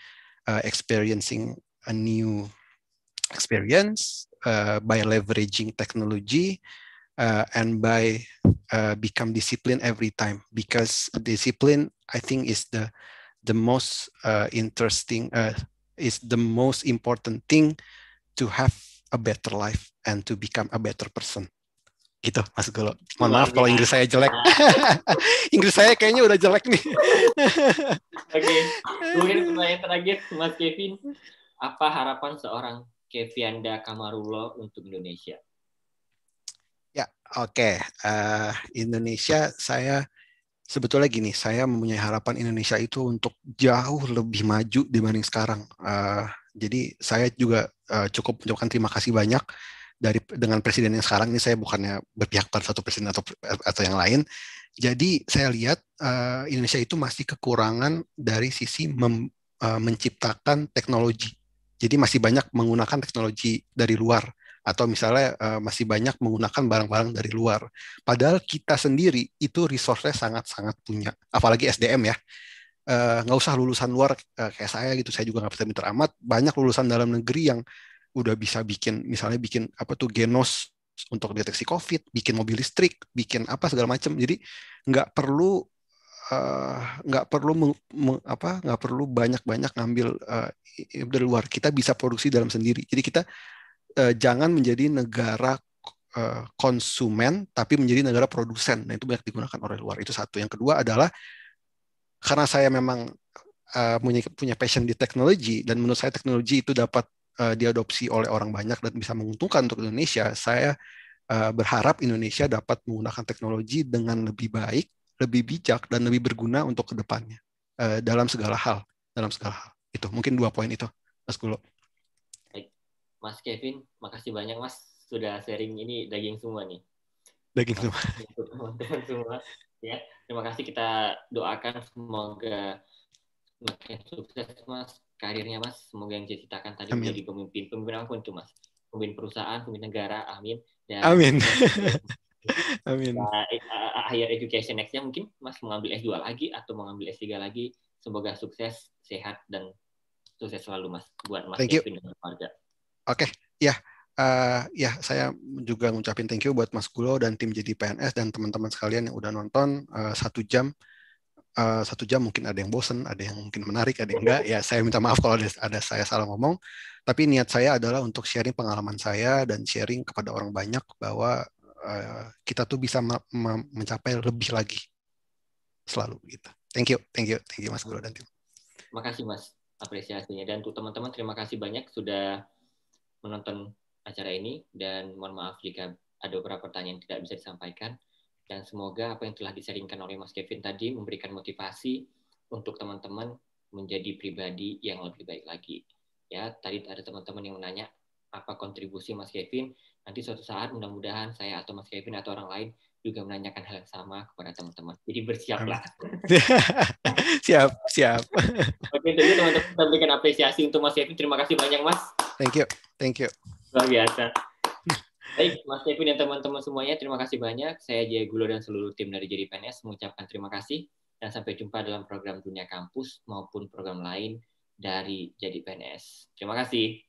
uh, experiencing a new experience uh, by leveraging technology uh, and by uh, become disciplined every time. Because discipline, I think, is the the most interesting is the most important thing to have a better life and to become a better person. Gitu, Mas Golo. Mohon maaf kalau Inggris saya jelek. Inggris saya kayaknya udah jelek nih. Oke, mungkin pertanyaan terakhir Mas Kevin, apa harapan seorang Kevianda Kamarulo untuk Indonesia? Ya, oke. Okay. Uh, eh, Indonesia saya sebetulnya gini, saya mempunyai harapan Indonesia itu untuk jauh lebih maju dibanding sekarang. Uh, jadi saya juga uh, cukup mengucapkan terima kasih banyak dari dengan presiden yang sekarang ini saya bukannya berpihak pada satu presiden atau eh, atau yang lain. Jadi saya lihat uh, Indonesia itu masih kekurangan dari sisi mem, uh, menciptakan teknologi. Jadi masih banyak menggunakan teknologi dari luar atau misalnya uh, masih banyak menggunakan barang-barang dari luar. Padahal kita sendiri itu resource-nya sangat-sangat punya, apalagi SDM ya. Nggak usah lulusan luar uh, kayak saya gitu, saya juga nggak pinter-pinter amat. Banyak lulusan dalam negeri yang udah bisa bikin misalnya bikin apa tuh genos untuk deteksi COVID, bikin mobil listrik, bikin apa segala macam. Jadi nggak perlu eh, nggak uh, perlu meng, meng, apa nggak perlu banyak-banyak ngambil uh, dari luar. Kita bisa produksi dalam sendiri. Jadi kita uh, jangan menjadi negara konsumen tapi menjadi negara produsen. Nah itu banyak digunakan oleh luar. Itu satu. Yang kedua adalah karena saya memang uh, punya punya passion di teknologi dan menurut saya teknologi itu dapat uh, diadopsi oleh orang banyak dan bisa menguntungkan untuk Indonesia, saya uh, berharap Indonesia dapat menggunakan teknologi dengan lebih baik, lebih bijak, dan lebih berguna untuk kedepannya uh, dalam segala hal. Dalam segala hal itu mungkin dua poin itu, Mas Kulo. Mas Kevin, makasih banyak Mas sudah sharing ini daging semua nih. Daging semua. Teman-teman semua. Ya, terima kasih kita doakan semoga makin sukses Mas karirnya mas semoga yang diceritakan tadi amin. menjadi pemimpin pemimpin apa itu mas pemimpin perusahaan pemimpin negara amin dan amin amin uh, higher education nextnya mungkin mas mengambil S2 lagi atau mengambil S3 lagi semoga sukses sehat dan sukses selalu mas buat mas Thank Kevin you. dan keluarga oke okay. ya yeah uh, ya saya juga ngucapin thank you buat Mas Gulo dan tim jadi PNS dan teman-teman sekalian yang udah nonton uh, satu jam Eh, satu jam mungkin ada yang bosen, ada yang mungkin menarik, ada yang enggak. Ya saya minta maaf kalau ada, ada saya salah ngomong. Tapi niat saya adalah untuk sharing pengalaman saya dan sharing kepada orang banyak bahwa uh, kita tuh bisa mencapai lebih lagi selalu gitu. Thank you, thank you, thank you Mas Guru dan tim. Terima kasih Mas apresiasinya dan untuk teman-teman terima kasih banyak sudah menonton acara ini dan mohon maaf jika ada beberapa pertanyaan yang tidak bisa disampaikan. Dan semoga apa yang telah disaringkan oleh Mas Kevin tadi memberikan motivasi untuk teman-teman menjadi pribadi yang lebih baik lagi. Ya, tadi ada teman-teman yang menanya apa kontribusi Mas Kevin. Nanti suatu saat mudah-mudahan saya atau Mas Kevin atau orang lain juga menanyakan hal yang sama kepada teman-teman. Jadi bersiaplah. siap, siap. Oke, jadi teman-teman kita berikan apresiasi untuk Mas Kevin. Terima kasih banyak, Mas. Thank you, thank you. Luar biasa. Baik, Mas Kevin dan teman-teman semuanya, terima kasih banyak. Saya Jaya Gulo dan seluruh tim dari Jadi PNS mengucapkan terima kasih dan sampai jumpa dalam program Dunia Kampus maupun program lain dari Jadi PNS. Terima kasih.